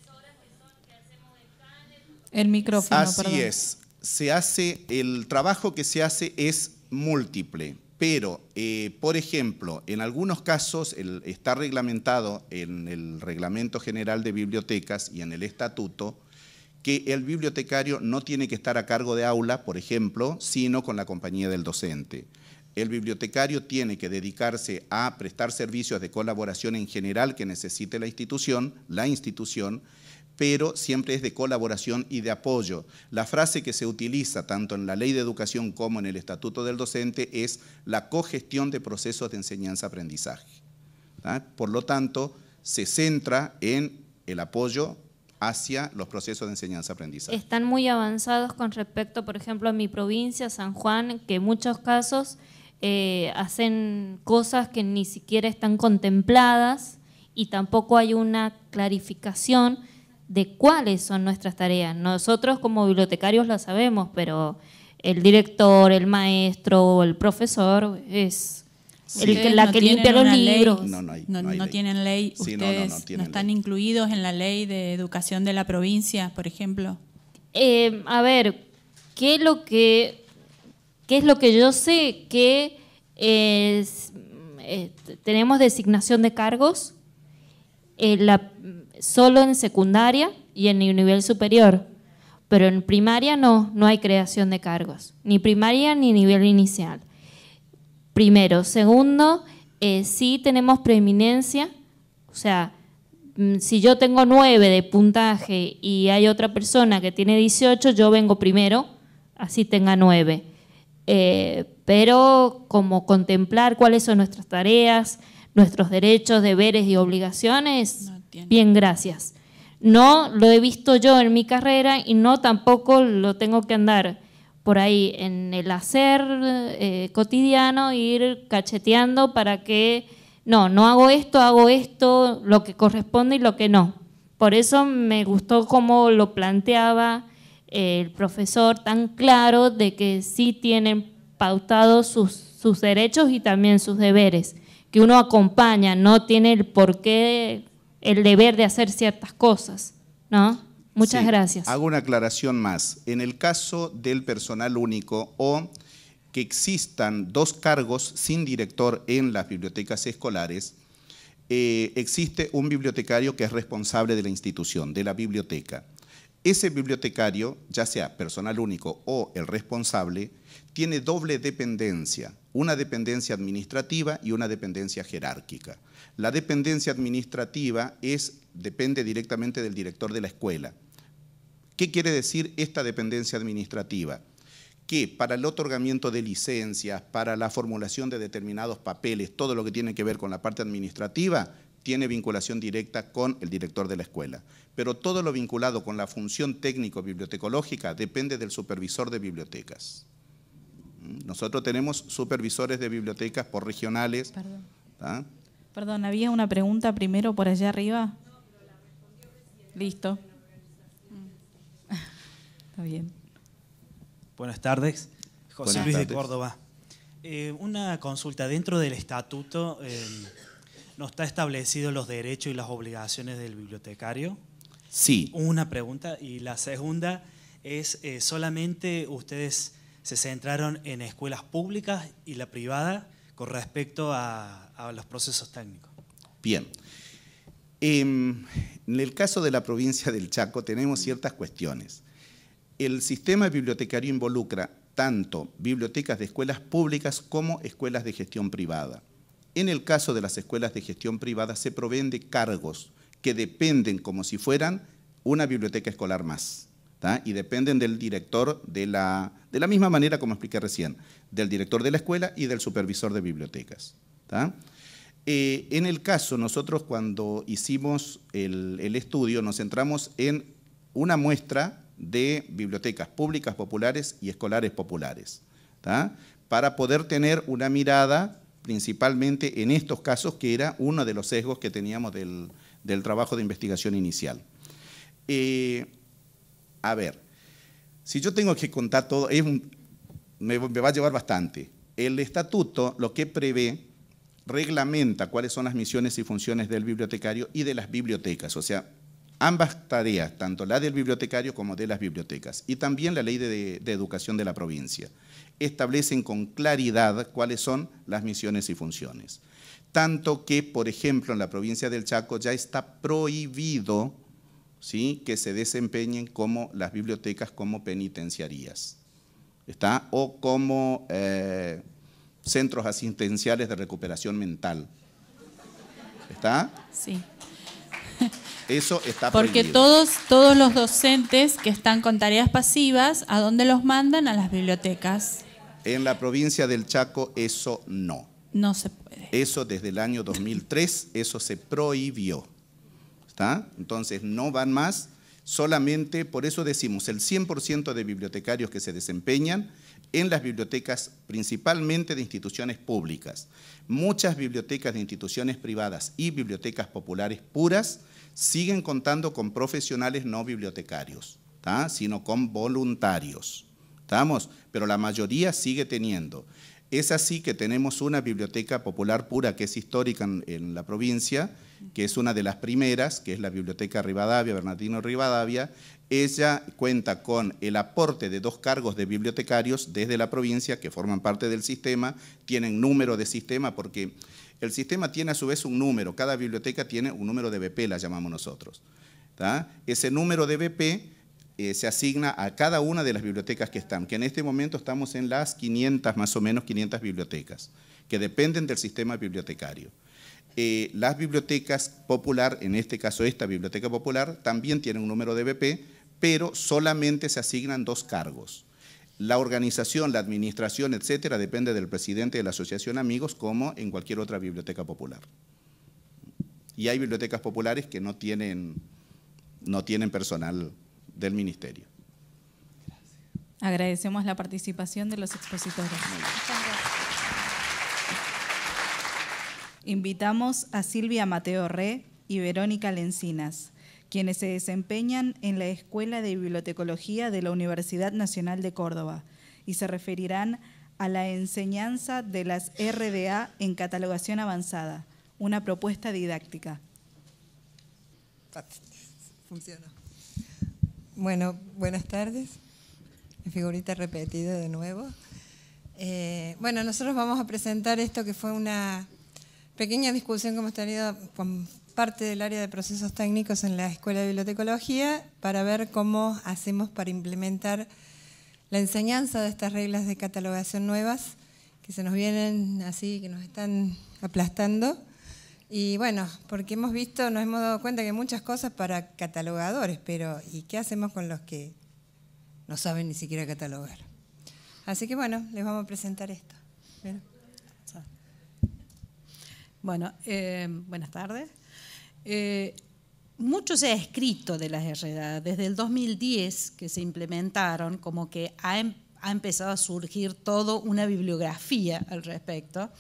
El micrófono. Así es se hace, el trabajo que se hace es múltiple, pero, eh, por ejemplo, en algunos casos está reglamentado en el Reglamento General de Bibliotecas y en el Estatuto que el bibliotecario no tiene que estar a cargo de aula, por ejemplo, sino con la compañía del docente. El bibliotecario tiene que dedicarse a prestar servicios de colaboración en general que necesite la institución, la institución, pero siempre es de colaboración y de apoyo. La frase que se utiliza tanto en la Ley de Educación como en el Estatuto del Docente es la cogestión de procesos de enseñanza-aprendizaje. Por lo tanto, se centra en el apoyo hacia los procesos de enseñanza-aprendizaje. Están muy avanzados con respecto, por ejemplo, a mi provincia, San Juan, que en muchos casos eh, hacen cosas que ni siquiera están contempladas y tampoco hay una clarificación de cuáles son nuestras tareas. Nosotros como bibliotecarios lo sabemos, pero el director, el maestro, o el profesor es el que, la no que limpia los libros. no, tienen ley. Ustedes no, están incluidos en la ley de educación de la provincia, por ejemplo. Eh, a ver, ¿qué es lo que, qué es lo que yo sé que es, eh, tenemos designación de cargos? Eh, la solo en secundaria y en nivel superior, pero en primaria no, no hay creación de cargos, ni primaria ni nivel inicial. Primero. Segundo, eh, sí tenemos preeminencia, o sea, mm, si yo tengo 9 de puntaje y hay otra persona que tiene 18, yo vengo primero, así tenga 9. Eh, pero como contemplar cuáles son nuestras tareas, nuestros derechos, deberes y obligaciones, Bien, gracias. No lo he visto yo en mi carrera y no tampoco lo tengo que andar por ahí en el hacer eh, cotidiano, ir cacheteando para que, no, no hago esto, hago esto, lo que corresponde y lo que no. Por eso me gustó cómo lo planteaba eh, el profesor tan claro de que sí tienen pautados sus, sus derechos y también sus deberes, que uno acompaña, no tiene el por qué el deber de hacer ciertas cosas, ¿no? Muchas gracias. Hago una aclaración más. En el caso del personal único o que existan dos cargos sin director en las bibliotecas escolares, eh, existe un bibliotecario que es responsable de la institución, de la biblioteca. Ese bibliotecario, ya sea personal único o el responsable, tiene doble dependencia, una dependencia administrativa y una dependencia jerárquica. La dependencia administrativa es, depende directamente del director de la escuela. ¿Qué quiere decir esta dependencia administrativa? Que para el otorgamiento de licencias, para la formulación de determinados papeles, todo lo que tiene que ver con la parte administrativa, tiene vinculación directa con el director de la escuela. Pero todo lo vinculado con la función técnico-bibliotecológica depende del supervisor de bibliotecas. ¿Mm? Nosotros tenemos supervisores de bibliotecas por regionales. Perdón. ¿ah? Perdón, había una pregunta primero por allá arriba. Listo. Mm. Está bien. Buenas tardes. José Luis de Córdoba. Eh, una consulta. Dentro del estatuto em, no está establecidos los derechos y las obligaciones del bibliotecario. Sí. Una pregunta. Y la segunda es, eh, solamente ustedes se centraron en escuelas públicas y la privada con respecto a, los procesos técnicos. Bien. Em, en el caso de la provincia del Chaco tenemos ciertas cuestiones. El sistema bibliotecario involucra tanto bibliotecas de escuelas públicas como escuelas de gestión privada. En el caso de las escuelas de gestión privada se proveen de cargos que dependen como si fueran una biblioteca escolar más. Y dependen del director de la, de la misma manera como expliqué recién, del director de la escuela y del supervisor de bibliotecas. Eh, en el caso, nosotros cuando hicimos el, estudio nos centramos en una muestra de bibliotecas públicas populares y escolares populares, para poder tener una mirada principalmente en estos casos, que era uno de los sesgos que teníamos del, trabajo de investigación inicial. Eh, a ver, si yo tengo que contar todo, me, va a llevar bastante. El estatuto lo que prevé reglamenta cuáles son las misiones y funciones del bibliotecario y de las bibliotecas, o sea, ambas tareas, tanto la del bibliotecario como de las bibliotecas, y también la ley de, educación de la provincia, establecen con claridad cuáles son las misiones y funciones. Tanto que, por ejemplo, en la provincia del Chaco ya está prohibido ¿sí? que se desempeñen como las bibliotecas como penitenciarías. Está, o como eh, centros asistenciales de recuperación mental. ¿Está? Sí. Eso está Porque todos todos los docentes que están con tareas pasivas, ¿a dónde los mandan? A las bibliotecas. En la provincia del Chaco eso no. No se puede. Eso desde el año 2003 eso se prohibió. ¿Está? Entonces no van más, solamente por eso decimos, el 100% de bibliotecarios que se desempeñan en las bibliotecas principalmente de instituciones públicas. Muchas bibliotecas de instituciones privadas y bibliotecas populares puras siguen contando con profesionales no bibliotecarios, sino con voluntarios. ¿Estamos? Pero la mayoría sigue teniendo. Es así que tenemos una biblioteca popular pura que es histórica en, la provincia, que es una de las primeras, que es la Biblioteca Rivadavia, Bernardino Rivadavia. Ella cuenta con el aporte de dos cargos de bibliotecarios desde la provincia que forman parte del sistema, tienen número de sistema porque el sistema tiene a su vez un número, cada biblioteca tiene un número de BP, la llamamos nosotros. Ese número de BP eh, se asigna a cada una de las bibliotecas que están, que en este momento estamos en las 500, más o menos 500 bibliotecas, que dependen del sistema bibliotecario. Eh, las bibliotecas popular, en este caso esta biblioteca popular, también tiene un número de BP, pero solamente se asignan dos cargos. La organización, la administración, etcétera, depende del presidente de la asociación Amigos, como en cualquier otra biblioteca popular. Y hay bibliotecas populares que no tienen, no tienen personal del ministerio. Agradecemos la participación de los expositores. Invitamos a Silvia Mateo Re y Verónica Lencinas, quienes se desempeñan en la Escuela de Bibliotecología de la Universidad Nacional de Córdoba y se referirán a la enseñanza de las RDA en catalogación avanzada, una propuesta didáctica. Funciona. Bueno, buenas tardes. Figurita repetida de nuevo. Eh, bueno, nosotros vamos a presentar esto que fue una pequeña discusión que hemos tenido con parte del área de procesos técnicos en la Escuela de Bibliotecología para ver cómo hacemos para implementar la enseñanza de estas reglas de catalogación nuevas que se nos vienen así, que nos están aplastando y bueno, porque hemos visto, nos hemos dado cuenta que muchas cosas para catalogadores, pero ¿y qué hacemos con los que no saben ni siquiera catalogar? Así que bueno, les vamos a presentar esto. Bueno, eh, buenas tardes. Eh, mucho se ha escrito de las RDA. Desde el 2010 que se implementaron, como que ha, em, empezado a surgir toda una bibliografía al respecto.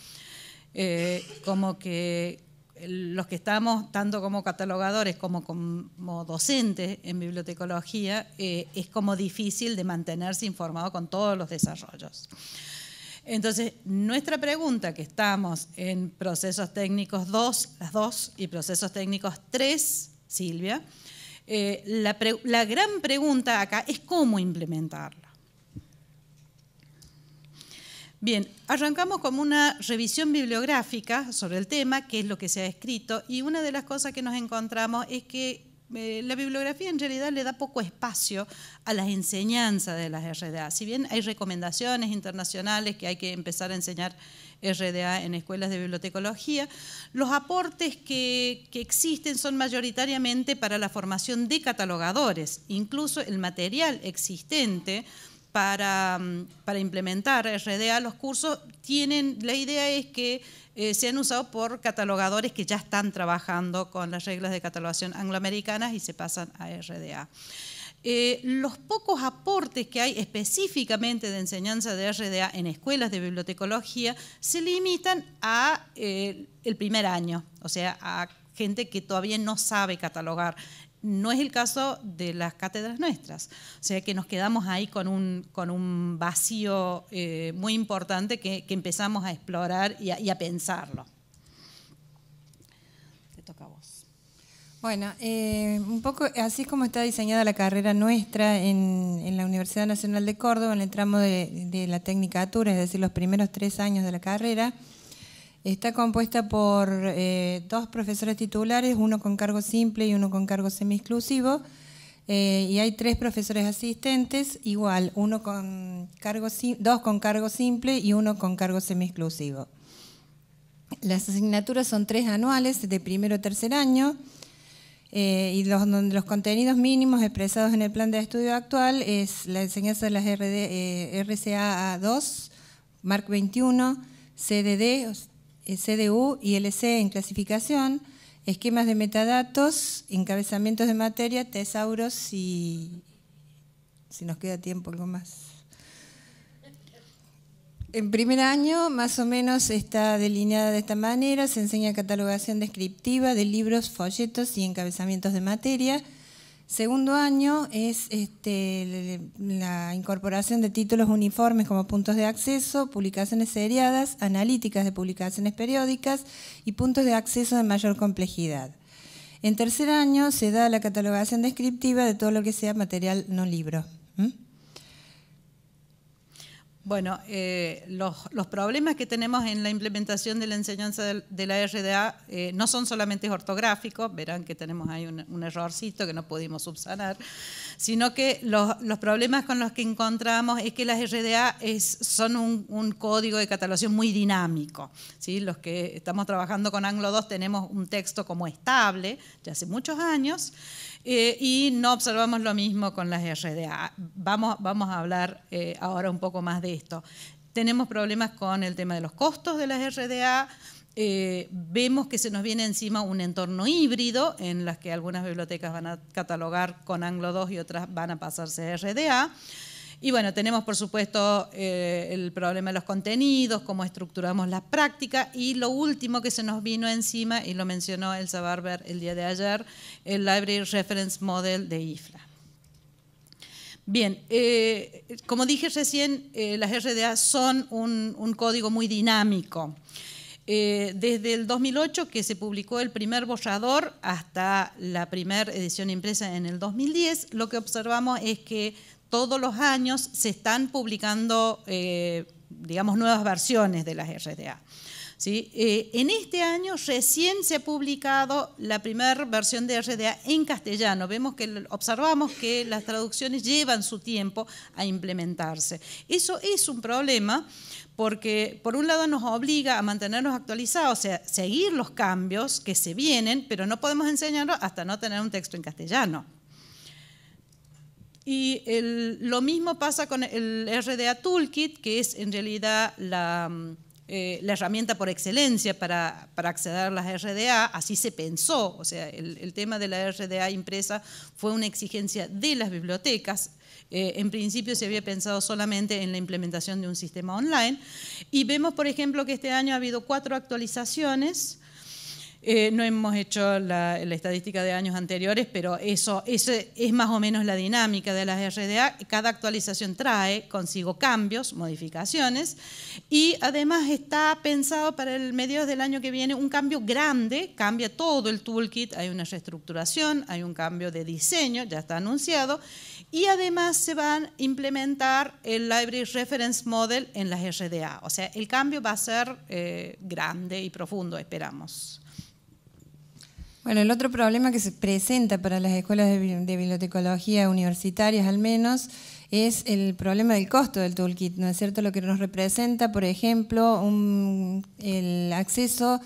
Eh, como que los que estamos, tanto como catalogadores como como docentes en bibliotecología, eh, es como difícil de mantenerse informado con todos los desarrollos. Entonces, nuestra pregunta, que estamos en procesos técnicos 2, las 2, y procesos técnicos 3, Silvia, eh, la, la gran pregunta acá es cómo implementarla. Bien, arrancamos como una revisión bibliográfica sobre el tema, qué es lo que se ha escrito, y una de las cosas que nos encontramos es que eh, la bibliografía en realidad le da poco espacio a las enseñanzas de las RDA. Si bien hay recomendaciones internacionales que hay que empezar a enseñar RDA en escuelas de bibliotecología, los aportes que, existen son mayoritariamente para la formación de catalogadores. Incluso el material existente Mm, para, implementar RDA, los cursos tienen, la idea es que eh, se sean usados por catalogadores que ya están trabajando con las reglas de catalogación angloamericanas y se pasan a RDA. Eh, los pocos aportes que hay específicamente de enseñanza de RDA en escuelas de bibliotecología se limitan a eh, el primer año, o sea, a gente que todavía no sabe catalogar. No es el caso de las cátedras nuestras, o sea que nos quedamos ahí con un, con un vacío eh, muy importante que, empezamos a explorar y a, pensarlo. Te toca a vos. Bueno, eh, un poco así como está diseñada la carrera nuestra en, la Universidad Nacional de Córdoba, en el tramo de, de, la tecnicatura, es decir, los primeros tres años de la carrera, Está compuesta por eh, dos profesores titulares, uno con cargo simple y uno con cargo semi-exclusivo, eh, y hay tres profesores asistentes, igual, uno con cargo, dos con cargo simple y uno con cargo semi-exclusivo. Las asignaturas son tres anuales, de primero a tercer año, eh, y los, contenidos mínimos expresados en el plan de estudio actual es la enseñanza de las RD, RCA 2, MARC 21, CDD, eh, CDU y LC en clasificación, esquemas de metadatos, encabezamientos de materia, tesauros y... si nos queda tiempo algo más. En primer año, más o menos, está delineada de esta manera. Se enseña catalogación descriptiva de libros, folletos y encabezamientos de materia. Segundo año es este, la incorporación de títulos uniformes como puntos de acceso, publicaciones seriadas, analíticas de publicaciones periódicas y puntos de acceso de mayor complejidad. En tercer año se da la catalogación descriptiva de todo lo que sea material no libro. Bueno, eh, los, problemas que tenemos en la implementación de la enseñanza de, la RDA eh, no son solamente ortográficos, verán que tenemos ahí un, errorcito que no pudimos subsanar, sino que los, problemas con los que encontramos es que las RDA son un, código de catalogación muy dinámico. ¿sí? Los que estamos trabajando con Anglo 2 tenemos un texto como estable ya hace muchos años, eh, y no observamos lo mismo con las RDA. Vamos, vamos a hablar eh, ahora un poco más de esto. Tenemos problemas con el tema de los costos de las RDA. Eh, vemos que se nos viene encima un entorno híbrido en las que algunas bibliotecas van a catalogar con Anglo 2 y otras van a pasarse a RDA. Y bueno, tenemos por supuesto eh, el problema de los contenidos, cómo estructuramos la práctica y lo último que se nos vino encima, y lo mencionó Elsa Barber el día de ayer, el Library Reference Model de IFLA. Bien, eh, como dije recién, eh, las RDA son un, código muy dinámico. desde el 2008 que se publicó el primer borrador hasta la primera edición impresa en el 2010, lo que observamos es que todos los años se están publicando, eh, digamos, nuevas versiones de las RDA. ¿Sí? Eh, en este año recién se ha publicado la primera versión de RDA en castellano. Vemos que observamos que las traducciones llevan su tiempo a implementarse. Eso es un problema porque por un lado nos obliga a mantenernos actualizados, o sea, seguir los cambios que se vienen, pero no podemos enseñarlo hasta no tener un texto en castellano. Y lo mismo pasa con el RDA Toolkit, que es en realidad mm, eh, la, herramienta por excelencia para, para, acceder a las RDA, así se pensó, o sea, el, tema de la RDA impresa fue una exigencia de las bibliotecas. Eh, en principio se había pensado solamente en la implementación de un sistema online y vemos, por ejemplo, que este año ha habido cuatro actualizaciones eh, no hemos hecho la, estadística de años anteriores, pero eso, es más o menos la dinámica de las RDA. Cada actualización trae consigo cambios, modificaciones, y además está pensado para el medio del año que viene un cambio grande, cambia todo el toolkit, hay una reestructuración, hay un cambio de diseño, ya está anunciado, y además se van a implementar el Library Reference Model en las RDA. O sea, el cambio va a ser eh, grande y profundo, esperamos. Bueno, el otro problema que se presenta para las escuelas de, bibliotecología universitarias al menos es el problema del costo del toolkit, ¿no es cierto? Lo que nos representa, por ejemplo, el acceso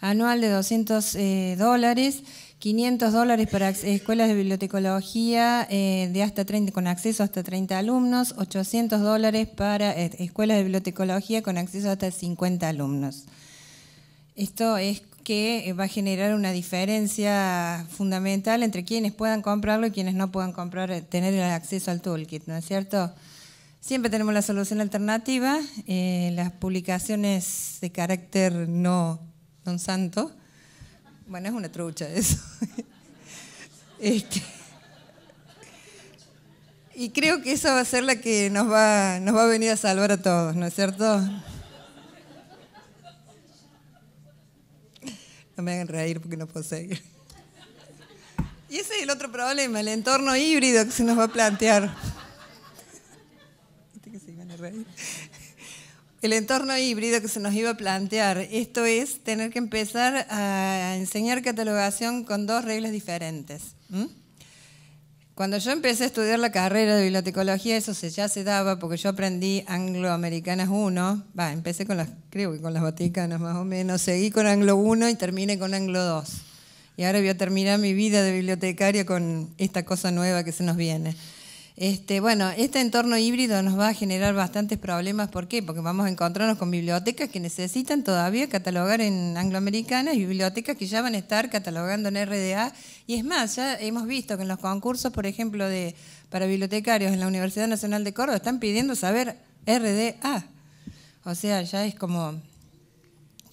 anual de 200 eh, dólares, 500 dólares para escuelas de bibliotecología eh, de hasta 30, con acceso hasta 30 alumnos, 800 dólares para eh, escuelas de bibliotecología con acceso hasta 50 alumnos. Esto es que eh, va a generar una diferencia fundamental entre quienes puedan comprarlo y quienes no puedan comprar, eh, tener el acceso al toolkit, ¿no es cierto? Siempre tenemos la solución alternativa, eh, las publicaciones de carácter no son santo. Bueno, es una trucha eso. (laughs) Este, y creo que esa va a ser la que nos va, nos va a venir a salvar a todos, ¿no es cierto? No me hagan reír porque no puedo seguir. Y ese es el otro problema, el entorno híbrido que se nos va a plantear. El entorno híbrido que se nos iba a plantear, esto es tener que empezar a enseñar catalogación con dos reglas diferentes. Cuando yo empecé a estudiar la carrera de bibliotecología, eso se, ya se daba porque yo aprendí angloamericanas 1, empecé con las, creo que con las vaticanas más o menos, seguí con anglo 1 y terminé con anglo 2. Y ahora voy a terminar mi vida de bibliotecaria con esta cosa nueva que se nos viene. Este, bueno, este entorno híbrido nos va a generar bastantes problemas. ¿Por qué? Porque vamos a encontrarnos con bibliotecas que necesitan todavía catalogar en angloamericanas y bibliotecas que ya van a estar catalogando en RDA. Y es más, ya hemos visto que en los concursos, por ejemplo, de, para bibliotecarios en la Universidad Nacional de Córdoba están pidiendo saber RDA. O sea, ya es como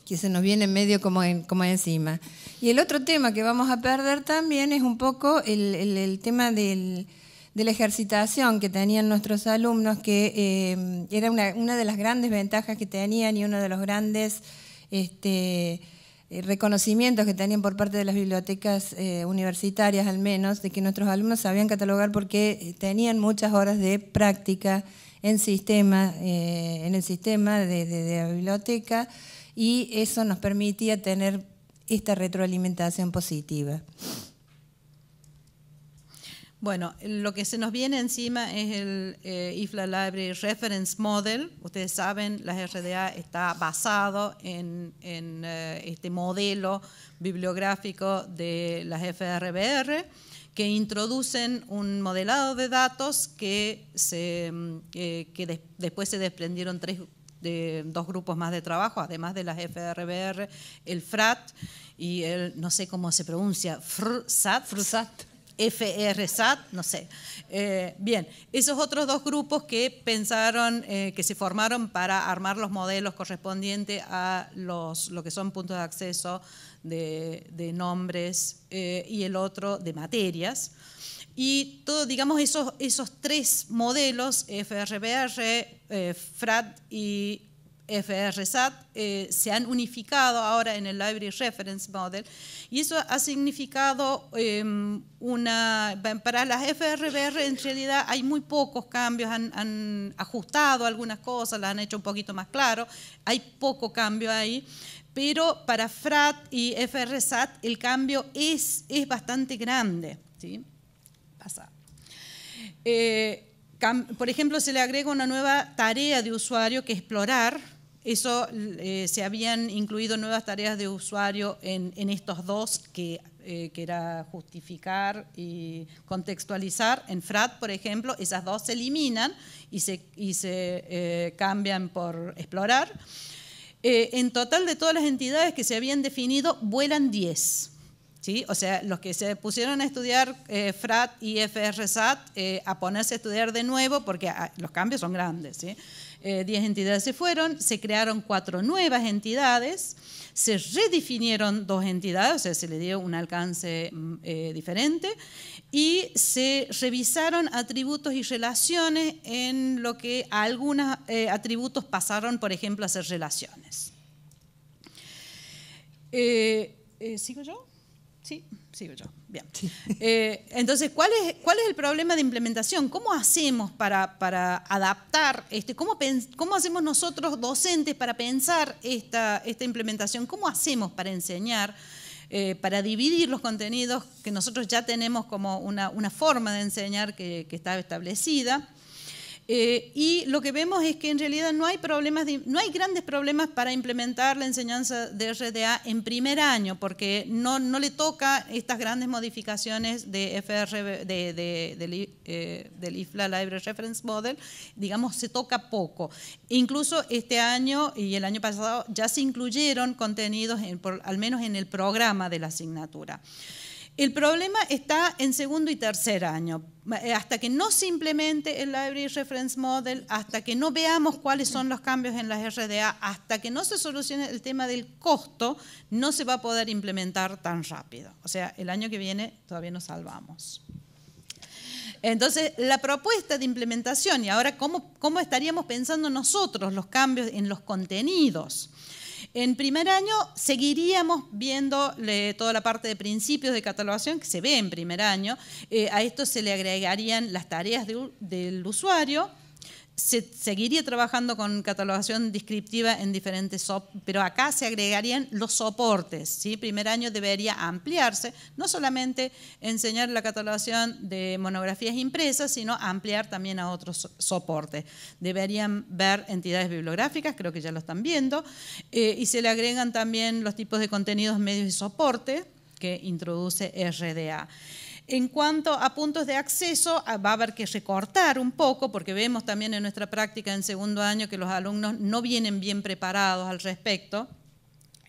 que se nos viene medio como, como encima. Y el otro tema que vamos a perder también es un poco el tema del de la ejercitación que tenían nuestros alumnos, que eh, era una, de las grandes ventajas que tenían y uno de los grandes este, eh, reconocimientos que tenían por parte de las bibliotecas eh, universitarias, al menos, de que nuestros alumnos sabían catalogar porque tenían muchas horas de práctica en, en el sistema de, de la biblioteca y eso nos permitía tener esta retroalimentación positiva. Bueno, lo que se nos viene encima es el eh, IFLA Library Reference Model. Ustedes saben, la RDA está basado en, eh, este modelo bibliográfico de las FRBR que introducen un modelado de datos que, se, mm, eh, después se desprendieron tres, de, dos grupos más de trabajo, además de las FRBR, el FRAT y el, no sé cómo se pronuncia, FRSAT. FRSAT FRSAT, no sé. Eh, bien, esos otros dos grupos que pensaron, eh, que se formaron para armar los modelos correspondientes a los, lo que son puntos de acceso de, nombres eh, y el otro de materias. Y todos, digamos, esos, esos tres modelos, FRBR, FRAT y FRSAT eh, se han unificado ahora en el Library Reference Model y eso ha significado em, una... Para las FRBR en realidad hay muy pocos cambios, han, ajustado algunas cosas, las han hecho un poquito más claro, hay poco cambio ahí, pero para FRAT y FRSAT el cambio es, es bastante grande. Eh, por ejemplo, se le agrega una nueva tarea de usuario que es explorar, eso eh, se habían incluido nuevas tareas de usuario en, estos dos, eh, que, era justificar y contextualizar. En FRAT, por ejemplo, esas dos se eliminan y se, eh, cambian por explorar. en total de todas las entidades que se habían definido, vuelan 10. O sea, los que se pusieron a estudiar FRAT y FRSAT, a ponerse a estudiar de nuevo, porque ah, los cambios son grandes, eh, diez entidades se fueron, se crearon cuatro nuevas entidades, se redefinieron dos entidades, o sea, se le dio un alcance mm, eh, diferente, y se revisaron atributos y relaciones en lo que algunos eh, atributos pasaron, por ejemplo, a ser relaciones. ¿Sigo yo? Sí, sigo yo. Bien. Eh, entonces, ¿cuál es, el problema de implementación? ¿Cómo hacemos para, adaptar, este, ¿cómo, hacemos nosotros docentes para pensar esta, implementación? ¿Cómo hacemos para enseñar? Eh, para dividir los contenidos que nosotros ya tenemos como una, forma de enseñar que, que está establecida eh, y lo que vemos es que en realidad no hay, problemas no hay grandes problemas para implementar la enseñanza de RDA en primer año, porque no, le toca estas grandes modificaciones de FR, eh, del, IFLA Library Reference Model, digamos, se toca poco. Incluso este año y el año pasado ya se incluyeron contenidos, al menos en el programa de la asignatura. El problema está en segundo y tercer año. Eh, hasta que no se implemente el Library Reference Model, hasta que no veamos cuáles son los cambios en las RDA, hasta que no se solucione el tema del costo, no se va a poder implementar tan rápido. O sea, el año que viene todavía nos salvamos. Entonces, la propuesta de implementación, y ahora cómo, cómo estaríamos pensando nosotros los cambios en los contenidos. En primer año seguiríamos viendo toda la parte de principios de catalogación que se ve en primer año. Eh, a esto se le agregarían las tareas del usuario se seguiría trabajando con catalogación descriptiva en diferentes, pero acá se agregarían los soportes. ¿sí? Primer año debería ampliarse, no solamente enseñar la catalogación de monografías impresas, sino ampliar también a otros soportes. Deberían ver entidades bibliográficas, creo que ya lo están viendo, eh, y se le agregan también los tipos de contenidos, medios y soporte que introduce RDA. En cuanto a puntos de acceso, ah, va a haber que recortar un poco, porque vemos también en nuestra práctica en segundo año que los alumnos no vienen bien preparados al respecto.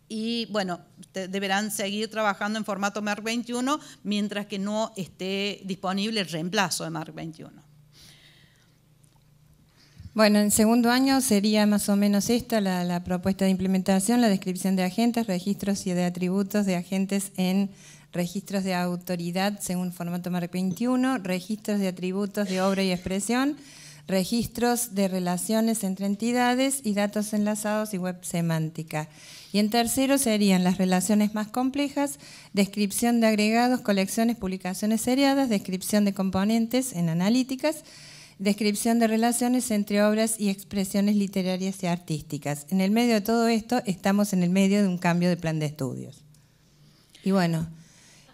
Y bueno, deberán seguir trabajando en formato MARC 21 mientras que no esté disponible el reemplazo de MARC 21. Bueno, en segundo año sería más o menos esta la propuesta de implementación, la descripción de agentes, registros y de atributos de agentes en registros de autoridad según formato marco 21, registros de atributos de obra y expresión, registros de relaciones entre entidades y datos enlazados y web semántica. Y en tercero serían las relaciones más complejas, descripción de agregados, colecciones, publicaciones seriadas, descripción de componentes en analíticas, descripción de relaciones entre obras y expresiones literarias y artísticas. En el medio de todo esto estamos en el medio de un cambio de plan de estudios. Y bueno,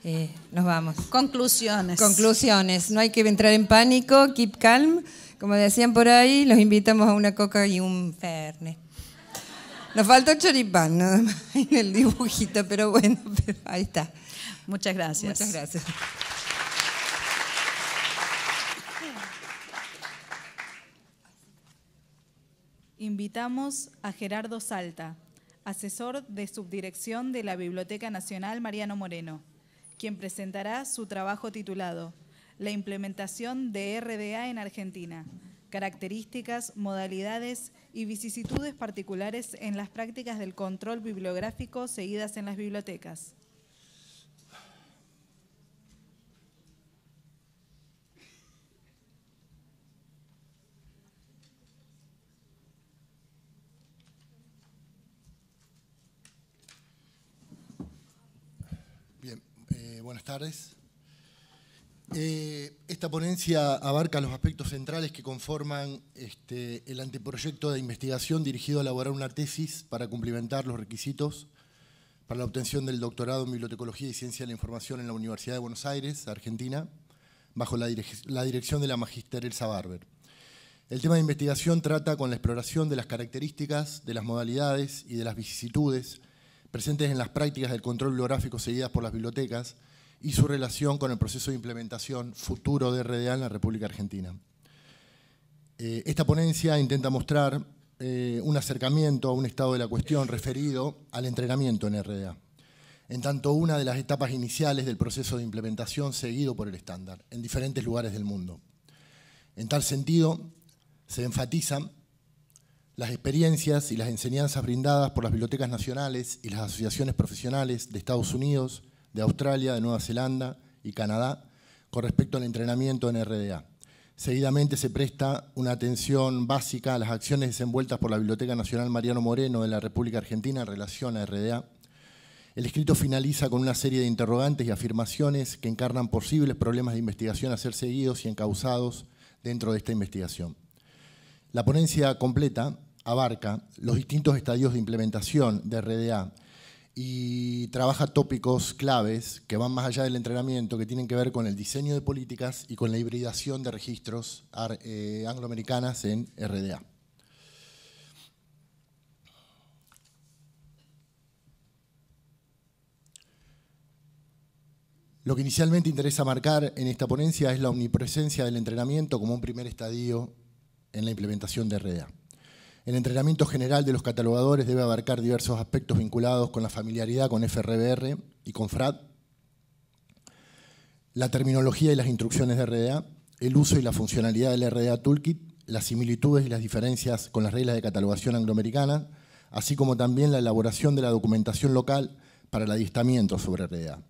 eh, nos vamos. Conclusiones. Conclusiones. No hay que entrar en pánico, keep calm. Como decían por ahí, los invitamos a una coca y un ferne. Nos falta choripán nada más (laughs) en el dibujito, pero bueno, (laughs) ahí está. Muchas gracias. Muchas gracias. Invitamos a Gerardo Salta, asesor de subdirección de la Biblioteca Nacional Mariano Moreno quien presentará su trabajo titulado La implementación de RDA en Argentina, características, modalidades y vicisitudes particulares en las prácticas del control bibliográfico seguidas en las bibliotecas. buenas tardes. Eh, esta ponencia abarca los aspectos centrales que conforman este, el anteproyecto de investigación dirigido a elaborar una tesis para cumplimentar los requisitos para la obtención del doctorado en Bibliotecología y Ciencia de la Información en la Universidad de Buenos Aires, Argentina, bajo la, dirección de la magister Elsa Barber. El tema de investigación trata con la exploración de las características, de las modalidades y de las vicisitudes presentes en las prácticas del control bibliográfico seguidas por las bibliotecas, y su relación con el proceso de implementación futuro de RDA en la República Argentina. Eh, esta ponencia intenta mostrar eh, un acercamiento a un estado de la cuestión referido al entrenamiento en RDA, en tanto una de las etapas iniciales del proceso de implementación seguido por el estándar en diferentes lugares del mundo. En tal sentido, se enfatizan las experiencias y las enseñanzas brindadas por las bibliotecas nacionales y las asociaciones profesionales de Estados Unidos, de Australia, de Nueva Zelanda y Canadá con respecto al entrenamiento en RDA. Seguidamente se presta una atención básica a las acciones desenvueltas por la Biblioteca Nacional Mariano Moreno de la República Argentina en relación a RDA. El escrito finaliza con una serie de interrogantes y afirmaciones que encarnan posibles problemas de investigación a ser seguidos y encausados dentro de esta investigación. La ponencia completa abarca los distintos estadios de implementación de RDA y trabaja tópicos claves que van más allá del entrenamiento, que tienen que ver con el diseño de políticas y con la hibridación de registros eh, angloamericanas en RDA. Lo que inicialmente interesa marcar en esta ponencia es la omnipresencia del entrenamiento como un primer estadio en la implementación de RDA. El entrenamiento general de los catalogadores debe abarcar diversos aspectos vinculados con la familiaridad con FRBR y con FRAD, la terminología y las instrucciones de RDA, el uso y la funcionalidad del RDA Toolkit, las similitudes y las diferencias con las reglas de catalogación angloamericana, así como también la elaboración de la documentación local para el adiestamiento sobre RDA.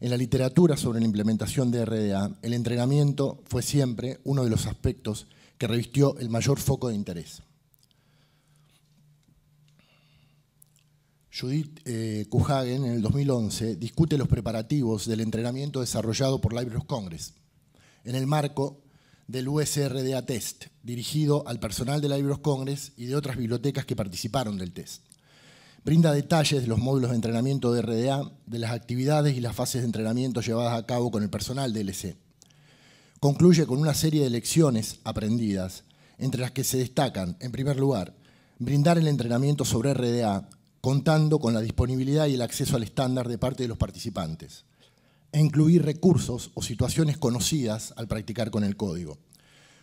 En la literatura sobre la implementación de RDA, el entrenamiento fue siempre uno de los aspectos que revistió el mayor foco de interés. Judith Kuhagen, eh, en el 2011, discute los preparativos del entrenamiento desarrollado por Libros Congress en el marco del USRDA Test, dirigido al personal de Libros Congress y de otras bibliotecas que participaron del test. Brinda detalles de los módulos de entrenamiento de RDA, de las actividades y las fases de entrenamiento llevadas a cabo con el personal de LC. Concluye con una serie de lecciones aprendidas, entre las que se destacan, en primer lugar, brindar el entrenamiento sobre RDA contando con la disponibilidad y el acceso al estándar de parte de los participantes, e incluir recursos o situaciones conocidas al practicar con el código.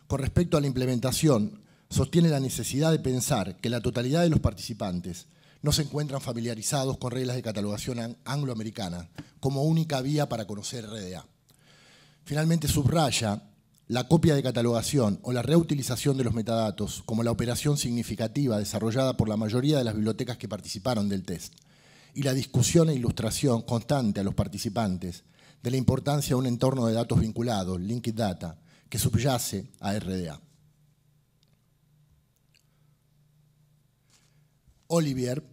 Con respecto a la implementación, sostiene la necesidad de pensar que la totalidad de los participantes no se encuentran familiarizados con reglas de catalogación angloamericana como única vía para conocer RDA. Finalmente subraya la copia de catalogación o la reutilización de los metadatos como la operación significativa desarrollada por la mayoría de las bibliotecas que participaron del test y la discusión e ilustración constante a los participantes de la importancia de un entorno de datos vinculados, Linked Data, que subyace a RDA. Olivier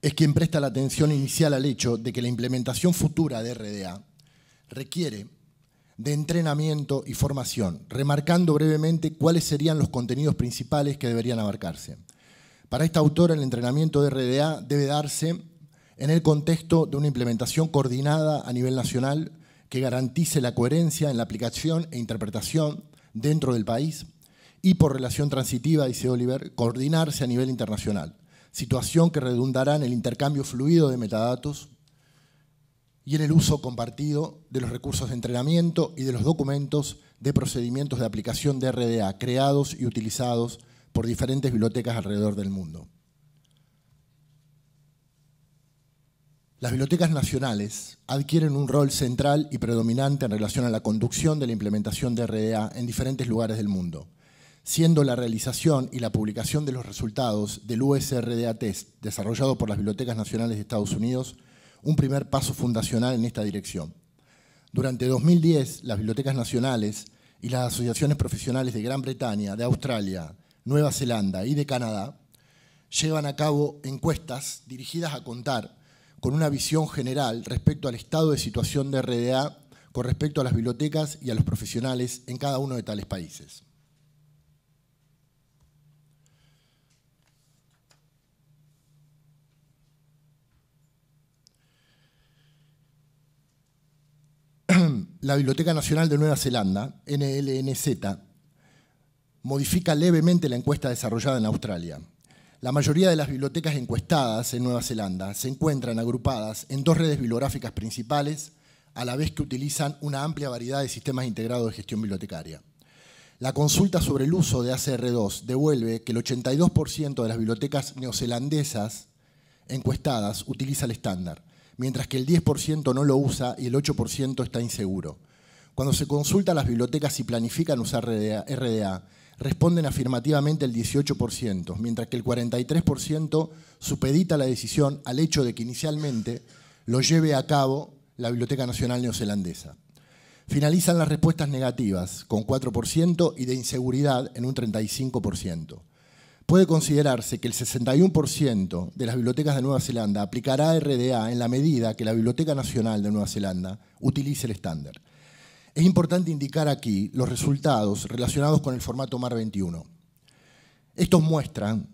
es quien presta la atención inicial al hecho de que la implementación futura de RDA requiere de entrenamiento y formación, remarcando brevemente cuáles serían los contenidos principales que deberían abarcarse. Para esta autora, el entrenamiento de RDA debe darse en el contexto de una implementación coordinada a nivel nacional que garantice la coherencia en la aplicación e interpretación dentro del país y por relación transitiva, dice Oliver, coordinarse a nivel internacional, situación que redundará en el intercambio fluido de metadatos y en el uso compartido de los recursos de entrenamiento y de los documentos de procedimientos de aplicación de RDA creados y utilizados por diferentes bibliotecas alrededor del mundo. Las bibliotecas nacionales adquieren un rol central y predominante en relación a la conducción de la implementación de RDA en diferentes lugares del mundo, siendo la realización y la publicación de los resultados del USRDA Test desarrollado por las Bibliotecas Nacionales de Estados Unidos un primer paso fundacional en esta dirección. Durante 2010, las bibliotecas nacionales y las asociaciones profesionales de Gran Bretaña, de Australia, Nueva Zelanda y de Canadá llevan a cabo encuestas dirigidas a contar con una visión general respecto al estado de situación de RDA con respecto a las bibliotecas y a los profesionales en cada uno de tales países. la Biblioteca Nacional de Nueva Zelanda, NLNZ, modifica levemente la encuesta desarrollada en Australia. La mayoría de las bibliotecas encuestadas en Nueva Zelanda se encuentran agrupadas en dos redes bibliográficas principales, a la vez que utilizan una amplia variedad de sistemas integrados de gestión bibliotecaria. La consulta sobre el uso de ACR2 devuelve que el 82% de las bibliotecas neozelandesas encuestadas utiliza el estándar, mientras que el 10% no lo usa y el 8% está inseguro. Cuando se consulta a las bibliotecas si planifican usar RDA, responden afirmativamente el 18%, mientras que el 43% supedita la decisión al hecho de que inicialmente lo lleve a cabo la Biblioteca Nacional Neozelandesa. Finalizan las respuestas negativas con 4% y de inseguridad en un 35% puede considerarse que el 61% de las bibliotecas de Nueva Zelanda aplicará RDA en la medida que la Biblioteca Nacional de Nueva Zelanda utilice el estándar. Es importante indicar aquí los resultados relacionados con el formato MAR 21. Estos muestran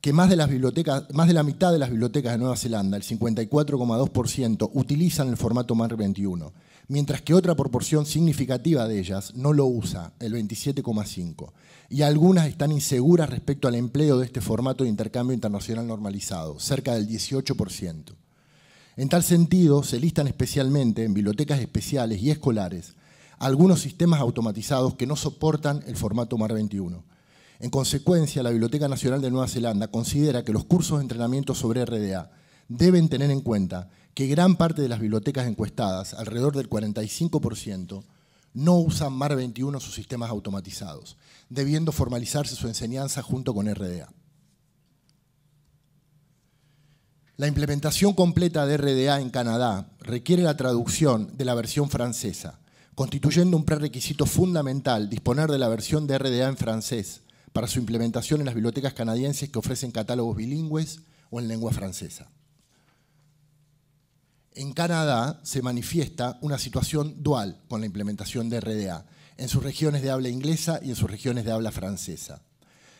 que más de, las bibliotecas, más de la mitad de las bibliotecas de Nueva Zelanda, el 54,2%, utilizan el formato MAR 21, mientras que otra proporción significativa de ellas no lo usa, el 27,5% y algunas están inseguras respecto al empleo de este formato de intercambio internacional normalizado, cerca del 18%. En tal sentido, se listan especialmente en bibliotecas especiales y escolares algunos sistemas automatizados que no soportan el formato MAR 21. En consecuencia, la Biblioteca Nacional de Nueva Zelanda considera que los cursos de entrenamiento sobre RDA deben tener en cuenta que gran parte de las bibliotecas encuestadas, alrededor del 45%, no usan MAR 21 sus sistemas automatizados, debiendo formalizarse su enseñanza junto con RDA. La implementación completa de RDA en Canadá requiere la traducción de la versión francesa, constituyendo un prerequisito fundamental disponer de la versión de RDA en francés para su implementación en las bibliotecas canadienses que ofrecen catálogos bilingües o en lengua francesa en Canadá se manifiesta una situación dual con la implementación de RDA, en sus regiones de habla inglesa y en sus regiones de habla francesa.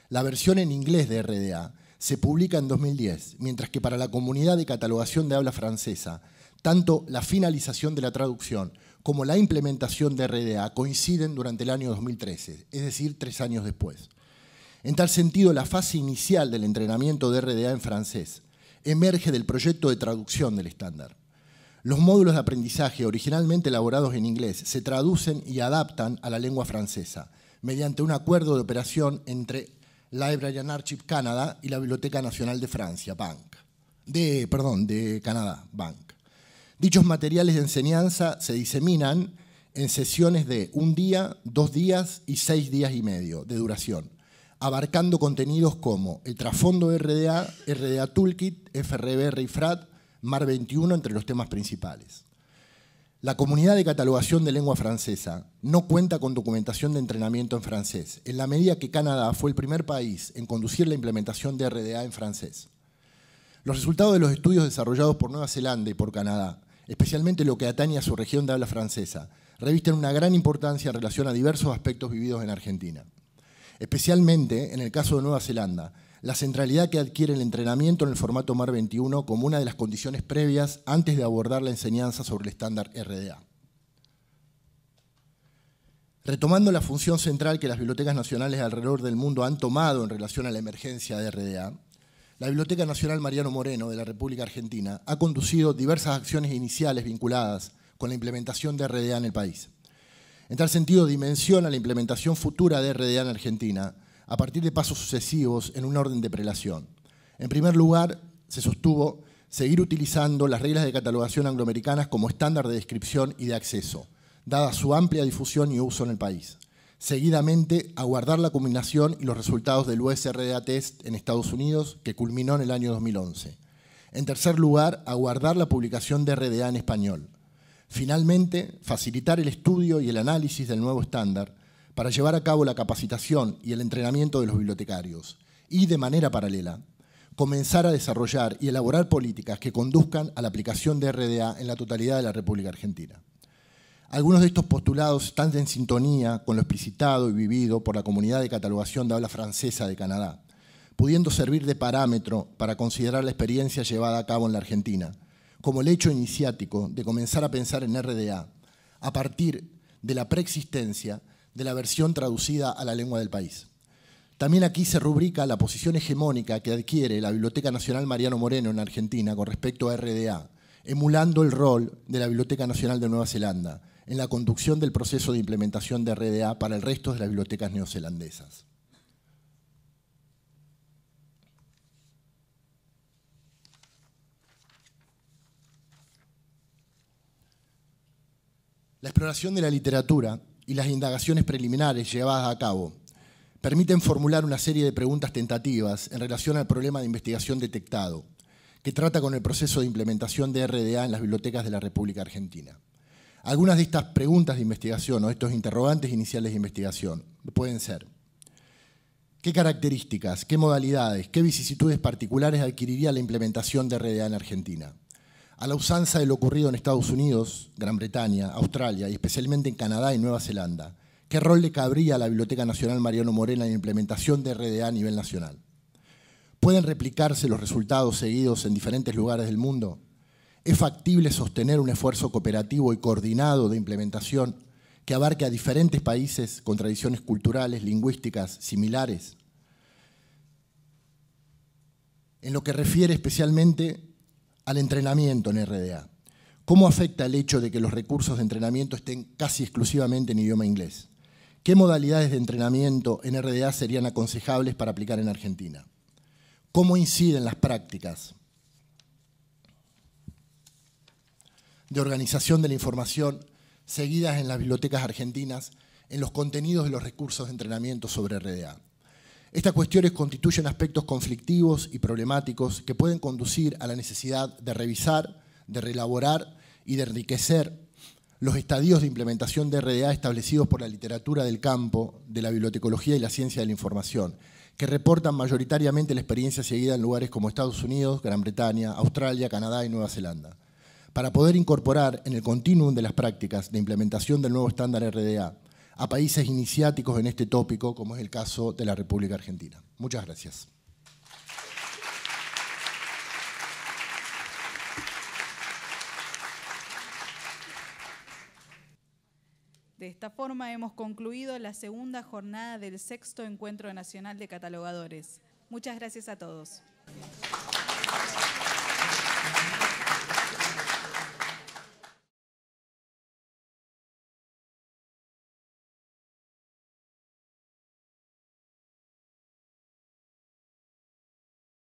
La versión en inglés de RDA se publica en 2010, mientras que para la comunidad de catalogación de habla francesa, tanto la finalización de la traducción como la implementación de RDA coinciden durante el año 2013, es decir, tres años después. En tal sentido, la fase inicial del entrenamiento de RDA en francés emerge del proyecto de traducción del estándar. Los módulos de aprendizaje originalmente elaborados en inglés se traducen y adaptan a la lengua francesa mediante un acuerdo de operación entre Library and Archive Canada y la Biblioteca Nacional de Francia, Bank. De, perdón, de Canadá, Bank. Dichos materiales de enseñanza se diseminan en sesiones de un día, dos días y seis días y medio de duración, abarcando contenidos como el trasfondo RDA, RDA Toolkit, FRBR y FRAT, Mar 21 entre los temas principales. La comunidad de catalogación de lengua francesa no cuenta con documentación de entrenamiento en francés, en la medida que Canadá fue el primer país en conducir la implementación de RDA en francés. Los resultados de los estudios desarrollados por Nueva Zelanda y por Canadá, especialmente lo que atañe a su región de habla francesa, revisten una gran importancia en relación a diversos aspectos vividos en Argentina. Especialmente en el caso de Nueva Zelanda, la centralidad que adquiere el entrenamiento en el formato MAR 21 como una de las condiciones previas antes de abordar la enseñanza sobre el estándar RDA. Retomando la función central que las bibliotecas nacionales alrededor del mundo han tomado en relación a la emergencia de RDA, la Biblioteca Nacional Mariano Moreno de la República Argentina ha conducido diversas acciones iniciales vinculadas con la implementación de RDA en el país. En tal sentido, dimensiona la implementación futura de RDA en Argentina, a partir de pasos sucesivos en un orden de prelación. En primer lugar, se sostuvo seguir utilizando las reglas de catalogación angloamericanas como estándar de descripción y de acceso, dada su amplia difusión y uso en el país. Seguidamente, aguardar la combinación y los resultados del USRDA test en Estados Unidos, que culminó en el año 2011. En tercer lugar, aguardar la publicación de RDA en español. Finalmente, facilitar el estudio y el análisis del nuevo estándar, para llevar a cabo la capacitación y el entrenamiento de los bibliotecarios y, de manera paralela, comenzar a desarrollar y elaborar políticas que conduzcan a la aplicación de RDA en la totalidad de la República Argentina. Algunos de estos postulados están en sintonía con lo explicitado y vivido por la comunidad de catalogación de habla francesa de Canadá, pudiendo servir de parámetro para considerar la experiencia llevada a cabo en la Argentina, como el hecho iniciático de comenzar a pensar en RDA a partir de la preexistencia de la versión traducida a la lengua del país. También aquí se rubrica la posición hegemónica que adquiere la Biblioteca Nacional Mariano Moreno en Argentina con respecto a RDA, emulando el rol de la Biblioteca Nacional de Nueva Zelanda en la conducción del proceso de implementación de RDA para el resto de las bibliotecas neozelandesas. La exploración de la literatura y las indagaciones preliminares llevadas a cabo permiten formular una serie de preguntas tentativas en relación al problema de investigación detectado, que trata con el proceso de implementación de RDA en las bibliotecas de la República Argentina. Algunas de estas preguntas de investigación o estos interrogantes iniciales de investigación pueden ser, ¿qué características, qué modalidades, qué vicisitudes particulares adquiriría la implementación de RDA en Argentina? a la usanza de lo ocurrido en Estados Unidos, Gran Bretaña, Australia y especialmente en Canadá y Nueva Zelanda? ¿Qué rol le cabría a la Biblioteca Nacional Mariano Morena en la implementación de RDA a nivel nacional? ¿Pueden replicarse los resultados seguidos en diferentes lugares del mundo? ¿Es factible sostener un esfuerzo cooperativo y coordinado de implementación que abarque a diferentes países con tradiciones culturales, lingüísticas similares? En lo que refiere especialmente al entrenamiento en RDA. ¿Cómo afecta el hecho de que los recursos de entrenamiento estén casi exclusivamente en idioma inglés? ¿Qué modalidades de entrenamiento en RDA serían aconsejables para aplicar en Argentina? ¿Cómo inciden las prácticas de organización de la información seguidas en las bibliotecas argentinas en los contenidos de los recursos de entrenamiento sobre RDA? Estas cuestiones constituyen aspectos conflictivos y problemáticos que pueden conducir a la necesidad de revisar, de relaborar y de enriquecer los estadios de implementación de RDA establecidos por la literatura del campo, de la bibliotecología y la ciencia de la información, que reportan mayoritariamente la experiencia seguida en lugares como Estados Unidos, Gran Bretaña, Australia, Canadá y Nueva Zelanda para poder incorporar en el continuum de las prácticas de implementación del nuevo estándar RDA a países iniciáticos en este tópico, como es el caso de la República Argentina. Muchas gracias. De esta forma hemos concluido la segunda jornada del sexto Encuentro Nacional de Catalogadores. Muchas gracias a todos.